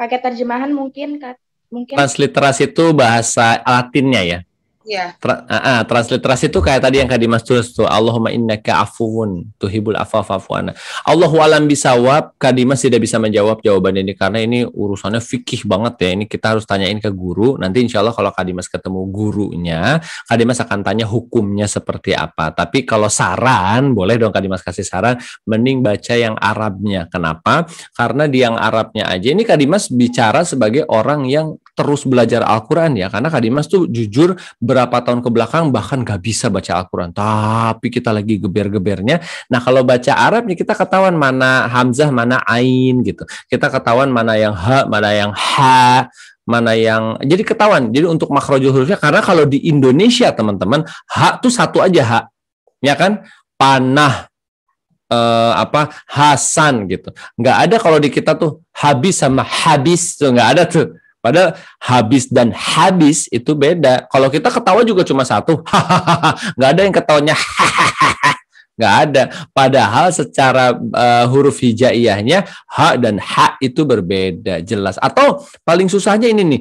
Pakai terjemahan mungkin, Kak. Mungkin transliterasi itu bahasa Latinnya ya. Iya. Tra uh, transliterasi itu kayak tadi yang Kak Dimas tulis tuh Allahumma innaka afuwun tuhibul afafafuana fa'fu Allahu alam bisawab, Kak tidak bisa menjawab jawaban ini karena ini urusannya fikih banget ya. Ini kita harus tanyain ke guru. Nanti insya Allah kalau Kak Dimas ketemu gurunya, Kak Dimas akan tanya hukumnya seperti apa. Tapi kalau saran, boleh dong Kak Dimas kasih saran, mending baca yang Arabnya. Kenapa? Karena di yang Arabnya aja ini Kak Dimas bicara sebagai orang yang terus belajar Al-Quran ya, karena Kak Dimas tuh jujur berapa tahun ke belakang bahkan gak bisa baca Al-Quran, tapi kita lagi geber-gebernya. Nah kalau baca Arabnya kita ketahuan mana Hamzah, mana Ain gitu. Kita ketahuan mana yang Ha, mana yang Ha, mana yang jadi ketahuan. Jadi untuk makrojul hurufnya karena kalau di Indonesia teman-teman ha tuh satu aja ha. Ya kan? Panah eh, apa Hasan gitu. Nggak ada kalau di kita tuh habis sama habis tuh nggak ada tuh. Padahal habis dan habis itu beda. Kalau kita ketawa juga cuma satu. [LAUGHS] Nggak ada yang ketawanya [LAUGHS] nggak ada. Padahal secara uh, huruf hijaiyahnya ha dan ha itu berbeda jelas. Atau paling susahnya ini nih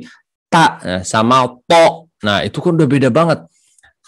ta sama to. Nah itu kan udah beda banget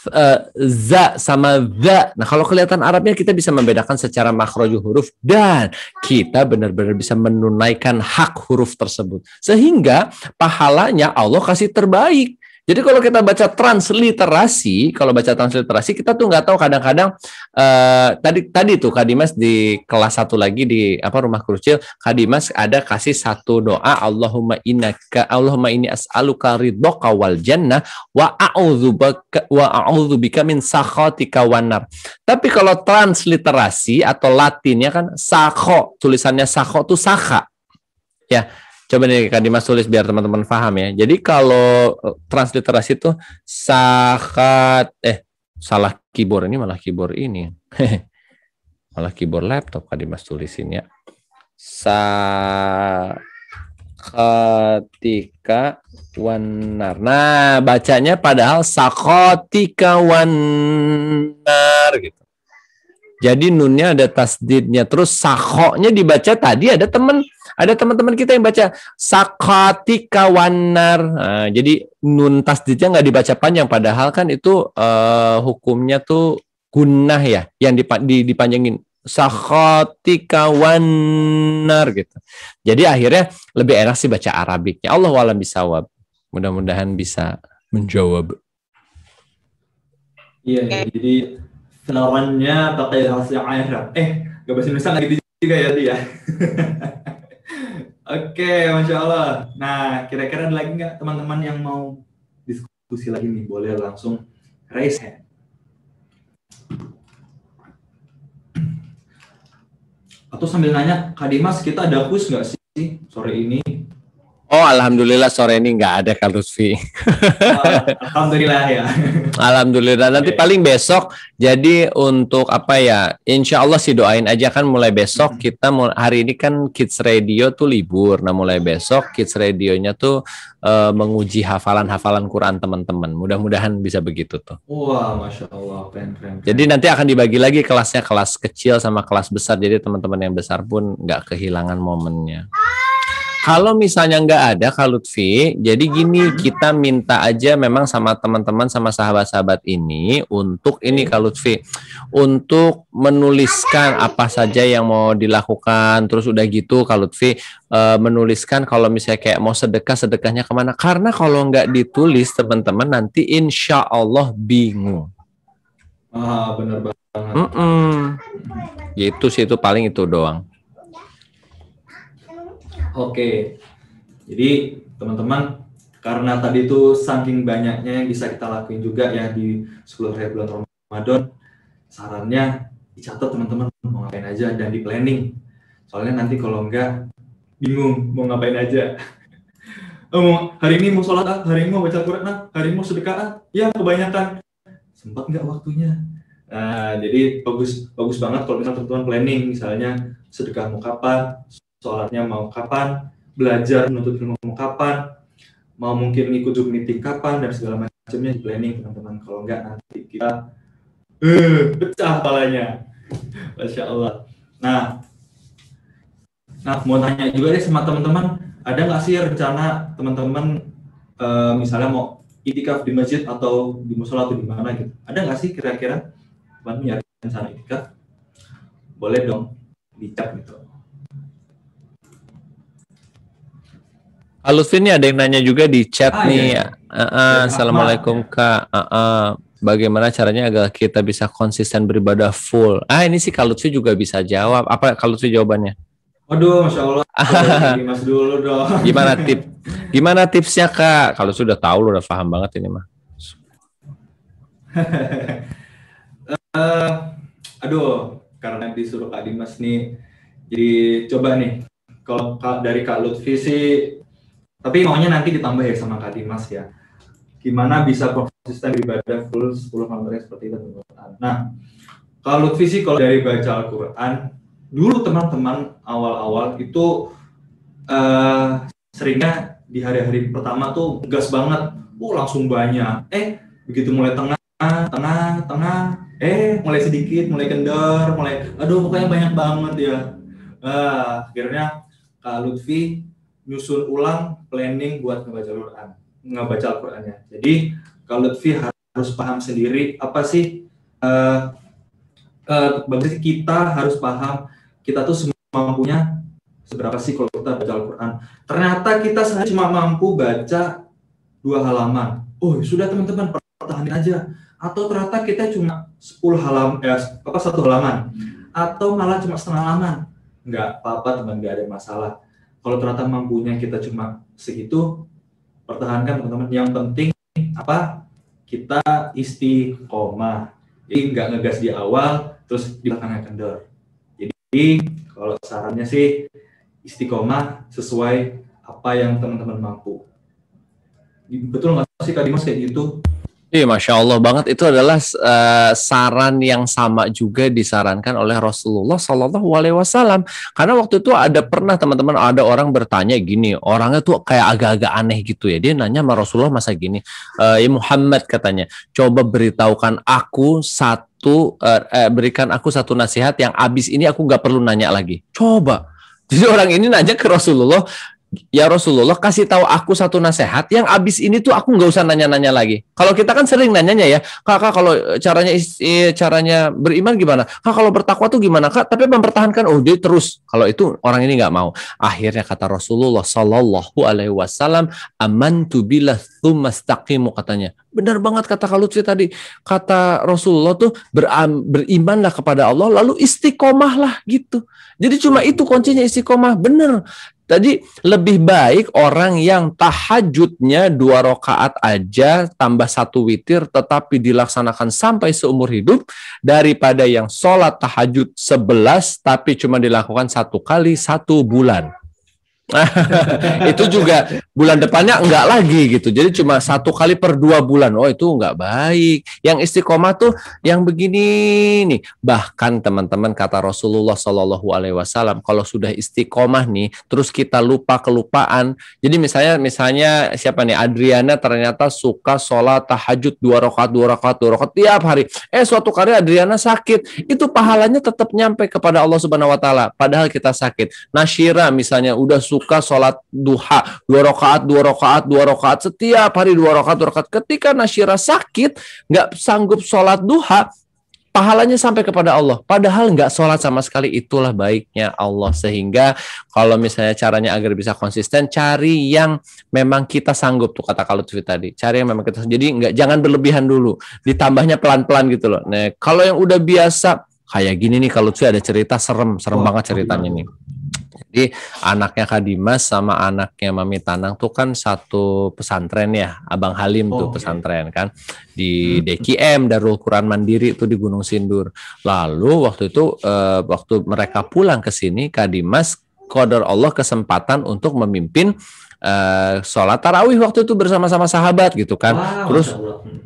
uh, za sama za. Nah, kalau kelihatan Arabnya kita bisa membedakan secara makroju huruf dan kita benar-benar bisa menunaikan hak huruf tersebut. Sehingga pahalanya Allah kasih terbaik. Jadi kalau kita baca transliterasi, kalau baca transliterasi kita tuh nggak tahu kadang-kadang eh, tadi tadi tuh Kadimas di kelas satu lagi di apa rumah Kak Kadimas ada kasih satu doa Allahumma innaka Allahumma ini as'aluka ridhoka wal jannah wa a'udzubika wa a'udzubika min sakhatika wanar. Tapi kalau transliterasi atau latinnya kan sakho tulisannya sakho tuh saka, Ya, Coba nih Kak Dimas tulis biar teman-teman paham ya. Jadi kalau eh, transliterasi itu sakat eh salah keyboard ini malah keyboard ini. [LAUGHS] malah keyboard laptop Kak Dimas tulisin ya. Sakotika wanar. Nah, bacanya padahal sakotika wanar gitu. Jadi nunnya ada tasdidnya. Terus sakoknya dibaca tadi ada teman ada teman-teman kita yang baca sakatika wanar. Nah, jadi nun tasdidnya nggak dibaca panjang padahal kan itu uh, hukumnya tuh gunah ya yang dipa dipanjangin sakatika wanar gitu. Jadi akhirnya lebih enak sih baca Arabiknya. Allah walam bisawab. Mudah-mudahan bisa menjawab. Iya, jadi Senawannya pakai yang Arab. Eh, gak bahasa Indonesia lagi gitu juga ya dia. [LAUGHS] Oke, masya Allah. Nah, kira-kira ada lagi nggak teman-teman yang mau diskusi lagi nih? Boleh langsung raise hand. Atau sambil nanya, Kak Dimas, kita ada kuis nggak sih sore ini? Oh, alhamdulillah sore ini nggak ada Kak Lutfi. Oh, [LAUGHS] alhamdulillah ya. Alhamdulillah. Nanti paling besok. Jadi untuk apa ya? Insya Allah sih doain aja kan mulai besok hmm. kita hari ini kan Kids Radio tuh libur. Nah mulai besok Kids Radionya tuh uh, menguji hafalan-hafalan Quran teman-teman. Mudah-mudahan bisa begitu tuh. Wah, masya Allah, Pen, pen, pen. Jadi nanti akan dibagi lagi kelasnya kelas kecil sama kelas besar. Jadi teman-teman yang besar pun nggak kehilangan momennya. Ah. Kalau misalnya nggak ada Kak Lutfi, jadi gini ah. kita minta aja memang sama teman-teman sama sahabat-sahabat ini untuk ini Kak Lutfi untuk menuliskan apa saja yang mau dilakukan terus udah gitu Kak Lutfi e, menuliskan kalau misalnya kayak mau sedekah sedekahnya kemana karena kalau nggak ditulis teman-teman nanti insya Allah bingung. Ah benar banget. Mm -mm. Gitu sih itu paling itu doang. Oke. Jadi teman-teman karena tadi itu saking banyaknya yang bisa kita lakuin juga ya di 10 hari bulan Ramadan sarannya dicatat teman-teman mau ngapain aja dan di planning soalnya nanti kalau enggak bingung mau ngapain aja [LAUGHS] oh, hari ini mau sholat ah, hari ini mau baca Quran ah, hari ini mau sedekah ah. ya kebanyakan sempat nggak waktunya nah, jadi bagus bagus banget kalau misalnya teman-teman planning misalnya sedekah mau kapan sholatnya mau kapan, belajar menuntut ilmu mau kapan, mau mungkin ikut Zoom meeting kapan, dan segala macamnya di planning teman-teman. Kalau enggak nanti kita uh, pecah palanya. Masya Allah. Nah, nah mau tanya juga deh sama teman-teman, ada nggak sih rencana teman-teman uh, misalnya mau itikaf di masjid atau di musola atau di mana gitu. Ada nggak sih kira-kira teman punya rencana itikaf? Boleh dong dicap gitu. Alufin nih ada yang nanya juga di chat ah, iya, nih. Iya. Uh, uh, Assalamualaikum Kak. Uh, uh, bagaimana caranya agar kita bisa konsisten beribadah full? Ah ini sih kalau sih juga bisa jawab. Apa kalau sih jawabannya? Waduh, masya Allah. [LAUGHS] Mas dulu dong. Gimana tip? [LAUGHS] Gimana tipsnya Kak? Kalau sudah tahu lu udah paham banget ini mah. uh, [LAUGHS] aduh, karena disuruh Kak Dimas nih. Jadi coba nih, kalau dari Kak Lutfi sih tapi maunya nanti ditambah ya sama Kak Dimas ya. Gimana bisa konsisten ibadah full 10 materi seperti itu Nah, kalau Lutfi sih kalau dari baca Al-Quran, dulu teman-teman awal-awal itu uh, seringnya di hari-hari pertama tuh gas banget, oh langsung banyak. Eh, begitu mulai tengah, tengah, tengah, eh mulai sedikit, mulai kendor, mulai aduh pokoknya banyak banget ya. Uh, akhirnya Kak Lutfi nyusun ulang planning buat ngebaca Quran, ngebaca Al-Qurannya. Jadi kalau Lutfi harus paham sendiri apa sih uh, uh, kita harus paham kita tuh semampunya seberapa sih kalau kita baca Al-Quran. Ternyata kita cuma mampu baca dua halaman. Oh sudah teman-teman pertahanin aja. Atau ternyata kita cuma 10 halaman, eh, apa satu halaman. Atau malah cuma setengah halaman. Nggak apa-apa teman, nggak ada masalah. Kalau ternyata mampunya kita cuma segitu pertahankan teman-teman yang penting apa kita istiqomah jadi nggak ngegas di awal terus di belakangnya kendor jadi kalau sarannya sih istiqomah sesuai apa yang teman-teman mampu betul nggak sih kak Dimas kayak gitu Iya, masya Allah banget. Itu adalah uh, saran yang sama juga disarankan oleh Rasulullah Shallallahu Alaihi Wasallam. Karena waktu itu ada pernah teman-teman ada orang bertanya gini, orangnya tuh kayak agak-agak aneh gitu ya. Dia nanya sama Rasulullah masa gini, e, ya Muhammad katanya, coba beritahukan aku satu, eh, eh, berikan aku satu nasihat yang abis ini aku gak perlu nanya lagi. Coba. Jadi orang ini nanya ke Rasulullah, ya Rasulullah kasih tahu aku satu nasihat yang abis ini tuh aku nggak usah nanya-nanya lagi. Kalau kita kan sering nanyanya ya, kakak kalau e, caranya e, caranya beriman gimana? Kak kalau bertakwa tuh gimana kak? Tapi mempertahankan oh dia terus. Kalau itu orang ini nggak mau. Akhirnya kata Rasulullah Shallallahu Alaihi Wasallam, aman tubillah tumastakimu katanya. Benar banget kata Kalutsi tadi. Kata Rasulullah tuh beram, berimanlah kepada Allah lalu istiqomahlah gitu. Jadi cuma itu kuncinya istiqomah. Bener. Tadi lebih baik orang yang tahajudnya dua rokaat aja tambah satu witir tetapi dilaksanakan sampai seumur hidup daripada yang sholat tahajud sebelas tapi cuma dilakukan satu kali satu bulan itu juga bulan depannya enggak lagi gitu. Jadi cuma satu kali per dua bulan. Oh itu enggak baik. Yang istiqomah tuh yang begini nih. Bahkan teman-teman kata Rasulullah Shallallahu Alaihi Wasallam kalau sudah istiqomah nih, terus kita lupa kelupaan. Jadi misalnya misalnya siapa nih Adriana ternyata suka sholat tahajud dua rakaat dua rakaat dua rakaat tiap hari. Eh suatu kali Adriana sakit, itu pahalanya tetap nyampe kepada Allah Subhanahu Wa Taala. Padahal kita sakit. Nashira misalnya udah suka suka sholat duha dua rakaat dua rakaat dua rakaat setiap hari dua rakaat dua rakaat ketika nasira sakit nggak sanggup sholat duha pahalanya sampai kepada Allah. Padahal nggak sholat sama sekali itulah baiknya Allah. Sehingga kalau misalnya caranya agar bisa konsisten, cari yang memang kita sanggup tuh kata kalau tadi. Cari yang memang kita jadi nggak jangan berlebihan dulu. Ditambahnya pelan-pelan gitu loh. Nah kalau yang udah biasa kayak gini nih kalau sih ada cerita serem, serem oh, banget ceritanya nih. Jadi anaknya Kak Dimas sama anaknya Mami Tanang tuh kan satu pesantren ya, Abang Halim oh, tuh pesantren kan di DKM hmm. Darul Quran Mandiri itu di Gunung Sindur. Lalu waktu itu eh, waktu mereka pulang ke sini Kak Dimas kodar Allah kesempatan untuk memimpin uh, sholat tarawih waktu itu bersama-sama sahabat gitu kan. Wow, terus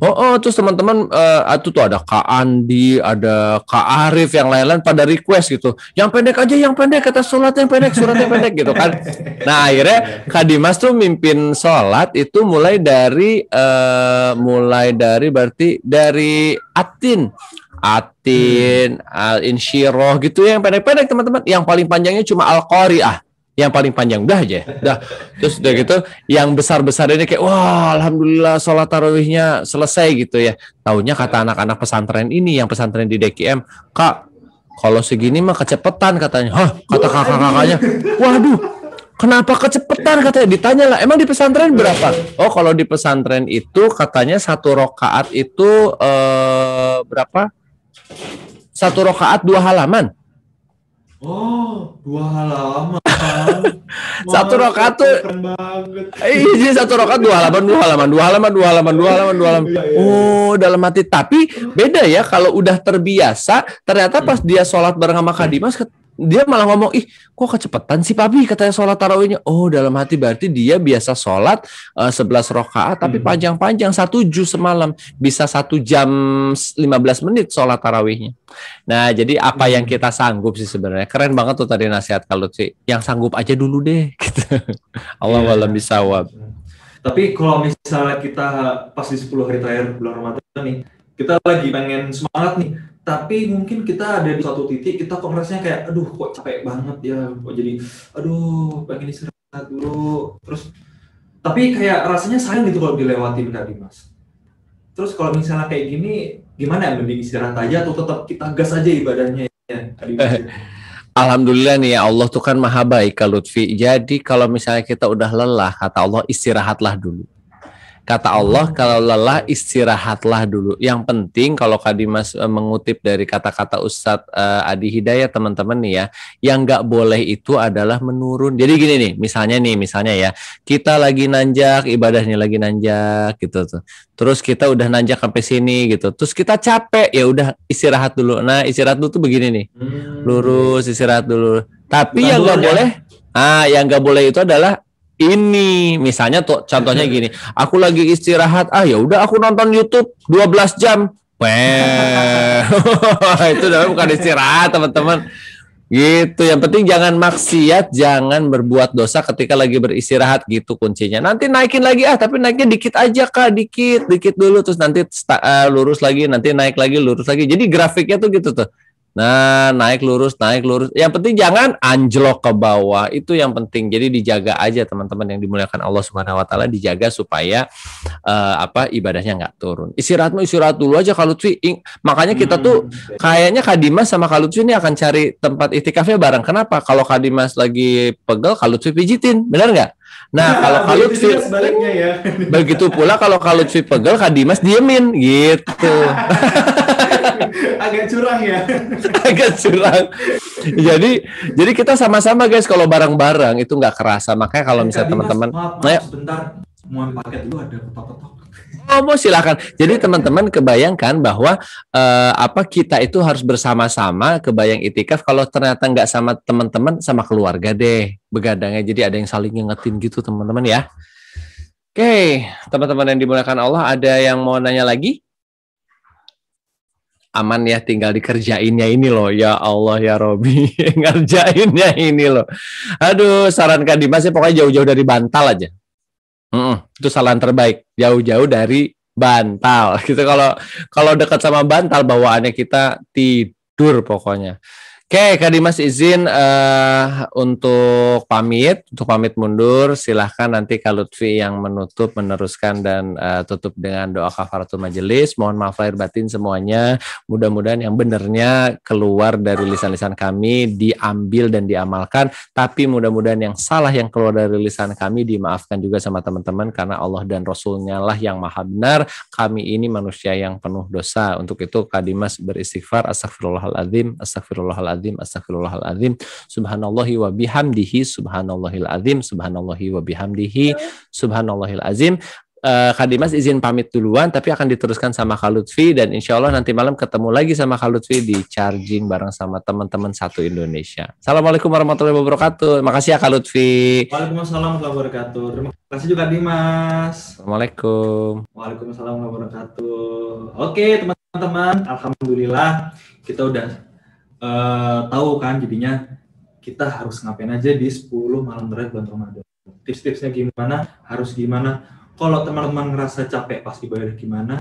oh, oh terus teman-teman eh, uh, itu tuh ada Kak Andi, ada Kak Arif yang lain-lain pada request gitu. Yang pendek aja, yang pendek kata sholat yang pendek, surat yang pendek gitu kan. [LAUGHS] Nah akhirnya Kak Dimas tuh mimpin sholat itu mulai dari uh, mulai dari berarti dari atin Atin, hmm. Al Insyiroh gitu ya yang pendek-pendek teman-teman. Yang paling panjangnya cuma Al Qari'ah yang paling panjang udah aja udah terus udah gitu yang besar besar ini kayak wah alhamdulillah sholat tarawihnya selesai gitu ya tahunya kata anak-anak pesantren ini yang pesantren di DKM kak kalau segini mah kecepetan katanya hah kata kakak-kakaknya waduh Kenapa kecepetan katanya? Ditanya lah, emang di pesantren berapa? Oh, kalau di pesantren itu katanya satu rokaat itu eh, berapa? Satu rokaat dua halaman. Oh, dua halaman. [LAUGHS] satu rokat tuh. Eh, iya, satu rokat dua halaman, dua halaman, dua halaman, dua halaman, dua halaman, dua halaman. Iya, iya. Oh, dalam hati. Tapi beda ya kalau udah terbiasa. Ternyata pas dia sholat bareng sama Kadimas, hmm dia malah ngomong ih kok kecepatan sih papi katanya sholat tarawihnya oh dalam hati berarti dia biasa sholat uh, eh, 11 rokaat tapi panjang hmm. panjang-panjang satu juz semalam bisa satu jam 15 menit sholat tarawihnya nah jadi apa hmm. yang kita sanggup sih sebenarnya keren banget tuh tadi nasihat kalau sih yang sanggup aja dulu deh [LAUGHS] gitu Allah yeah. walam iya. bisawab tapi kalau misalnya kita pas di 10 hari terakhir bulan Ramadan nih kita lagi pengen semangat nih tapi mungkin kita ada di suatu titik kita kok kongresnya kayak aduh kok capek banget ya kok jadi aduh pengen istirahat dulu terus tapi kayak rasanya sayang gitu kalau dilewati kak Dimas terus kalau misalnya kayak gini gimana ya mending istirahat aja atau tetap kita gas aja ibadahnya ya eh, Alhamdulillah nih ya Allah tuh kan maha baik Kak Lutfi. Jadi kalau misalnya kita udah lelah kata Allah istirahatlah dulu. Kata Allah, kalau lelah istirahatlah dulu. Yang penting kalau Kadimas eh, mengutip dari kata-kata Ustadz uh, Adi Hidayah teman-teman nih ya, yang nggak boleh itu adalah menurun. Jadi gini nih, misalnya nih, misalnya ya, kita lagi nanjak, ibadahnya lagi nanjak gitu tuh. Terus kita udah nanjak sampai sini gitu. Terus kita capek, ya udah istirahat dulu. Nah, istirahat dulu tuh begini nih. Hmm. Lurus istirahat dulu. Tapi Bukan yang nggak ya? boleh Ah, yang nggak boleh itu adalah ini misalnya tuh contohnya [LAUGHS] gini aku lagi istirahat ah ya udah aku nonton YouTube 12 jam [LAUGHS] itu namanya bukan istirahat teman-teman gitu yang penting jangan maksiat jangan berbuat dosa ketika lagi beristirahat gitu kuncinya nanti naikin lagi ah tapi naiknya dikit aja kak dikit dikit dulu terus nanti uh, lurus lagi nanti naik lagi lurus lagi jadi grafiknya tuh gitu tuh Nah, naik lurus, naik lurus. Yang penting jangan anjlok ke bawah. Itu yang penting. Jadi dijaga aja teman-teman yang dimuliakan Allah Subhanahu wa taala dijaga supaya uh, apa ibadahnya nggak turun. Istirahatmu istirahat dulu aja kalau tuh makanya kita tuh hmm, kayaknya Kadimas sama tuh ini akan cari tempat itikafnya bareng. Kenapa? Kalau Kadimas lagi pegel, tuh pijitin. Benar nggak? Nah, nah kalau iya, Kalutfi sebaliknya ya. Begitu pula kalau si pegel Dimas diemin gitu. [LAUGHS] Agak curang ya. [LAUGHS] Agak curang. jadi jadi kita sama-sama guys kalau bareng-bareng itu nggak kerasa. Makanya kalau eh, misalnya teman-teman maaf, maaf, sebentar mau paket dulu ada ketok-ketok promo silakan. Jadi teman-teman kebayangkan bahwa uh, apa kita itu harus bersama-sama kebayang itikaf kalau ternyata nggak sama teman-teman sama keluarga deh begadangnya. Jadi ada yang saling ngingetin gitu teman-teman ya. Oke, okay. teman-teman yang dimuliakan Allah, ada yang mau nanya lagi? Aman ya, tinggal dikerjainnya ini loh. Ya Allah, ya Robi, [LAUGHS] ngerjainnya ini loh. Aduh, saran Dimas ya pokoknya jauh-jauh dari bantal aja. Mm, itu salan terbaik jauh-jauh dari bantal [LAUGHS] gitu kalau kalau dekat sama bantal bawaannya kita tidur pokoknya Oke, Kak Dimas izin uh, untuk pamit, untuk pamit mundur. Silahkan nanti Kak Lutfi yang menutup, meneruskan dan uh, tutup dengan doa kafaratul majelis. Mohon maaf lahir batin semuanya. Mudah-mudahan yang benarnya keluar dari lisan-lisan kami, diambil dan diamalkan. Tapi mudah-mudahan yang salah yang keluar dari lisan kami dimaafkan juga sama teman-teman karena Allah dan Rasulnya lah yang maha benar. Kami ini manusia yang penuh dosa. Untuk itu Kak Dimas beristighfar. Astagfirullahaladzim, astagfirullahaladzim azim astaghfirullahal azim subhanallahi wa bihamdihi subhanallahil azim subhanallahi wa bihamdihi iya. subhanallahil azim uh, eh, Kak Dimas izin pamit duluan, tapi akan diteruskan sama Kak Lutfi dan insya Allah nanti malam ketemu lagi sama Kak Lutfi di charging bareng sama teman-teman satu Indonesia. Assalamualaikum warahmatullahi wabarakatuh. Makasih ya Kak Lutfi. Waalaikumsalam warahmatullahi wabarakatuh. Terima kasih juga Dimas. Assalamualaikum. Waalaikumsalam warahmatullahi wabarakatuh. Oke teman-teman, alhamdulillah kita udah Eh, tahu kan jadinya kita harus ngapain aja di 10 malam terakhir bulan Ramadan. Tips-tipsnya gimana, harus gimana. Kalau teman-teman ngerasa capek pas ibadah gimana,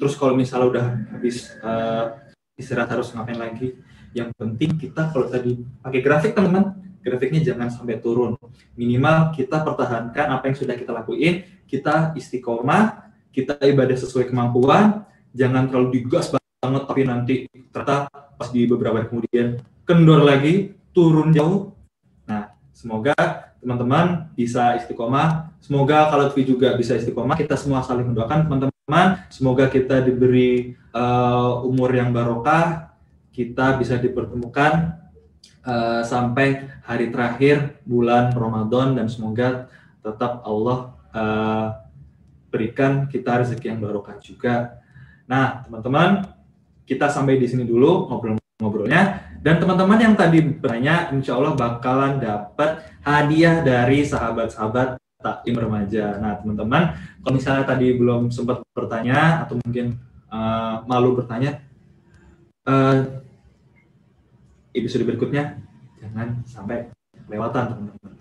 terus kalau misalnya udah habis uh, istirahat harus ngapain lagi. Yang penting kita kalau tadi pakai grafik teman-teman, grafiknya jangan sampai turun. Minimal kita pertahankan apa yang sudah kita lakuin, kita istiqomah, kita ibadah sesuai kemampuan, jangan terlalu digas banget tapi nanti ternyata pas di beberapa hari kemudian kendor lagi, turun jauh. Nah, semoga teman-teman bisa istiqomah. Semoga kalau Tvi juga bisa istiqomah. Kita semua saling mendoakan teman-teman. Semoga kita diberi uh, umur yang barokah. Kita bisa dipertemukan uh, sampai hari terakhir bulan Ramadan dan semoga tetap Allah uh, berikan kita rezeki yang barokah juga. Nah, teman-teman, kita sampai di sini dulu ngobrol-ngobrolnya. Dan teman-teman yang tadi bertanya, insya Allah bakalan dapat hadiah dari sahabat-sahabat taklim remaja. Nah, teman-teman, kalau misalnya tadi belum sempat bertanya atau mungkin uh, malu bertanya, uh, episode berikutnya jangan sampai lewatan, teman-teman.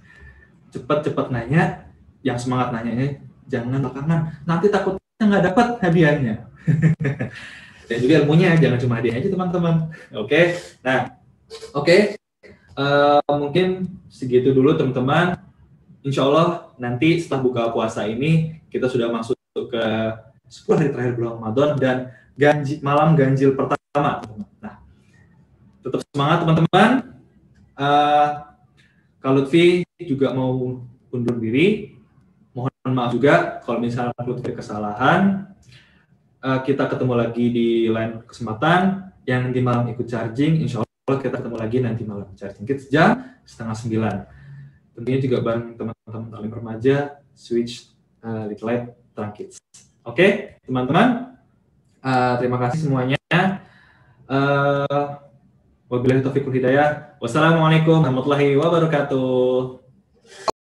Cepat-cepat nanya, yang semangat nanyanya jangan belakangan. Nanti takutnya nggak dapat hadiahnya. [LAUGHS] dan juga ilmunya jangan cuma dia aja teman-teman oke okay? nah oke okay. uh, eh, mungkin segitu dulu teman-teman Insya Allah nanti setelah buka puasa ini kita sudah masuk ke 10 hari terakhir bulan Ramadan dan ganji, malam ganjil pertama Nah, tetap semangat teman-teman. Uh, eh, kalau Lutfi juga mau undur diri, mohon maaf juga kalau misalnya Lutfi kesalahan, Eh, kita ketemu lagi di lain kesempatan. Yang di malam ikut charging, insya Allah kita ketemu lagi nanti malam charging kids jam setengah sembilan. Tentunya juga bareng teman-teman alim remaja, switch, uh, little light, terang kids. Oke, okay, teman-teman, uh, terima kasih semuanya. Uh, Wabillahi taufiq hidayah. Wassalamualaikum warahmatullahi wabarakatuh.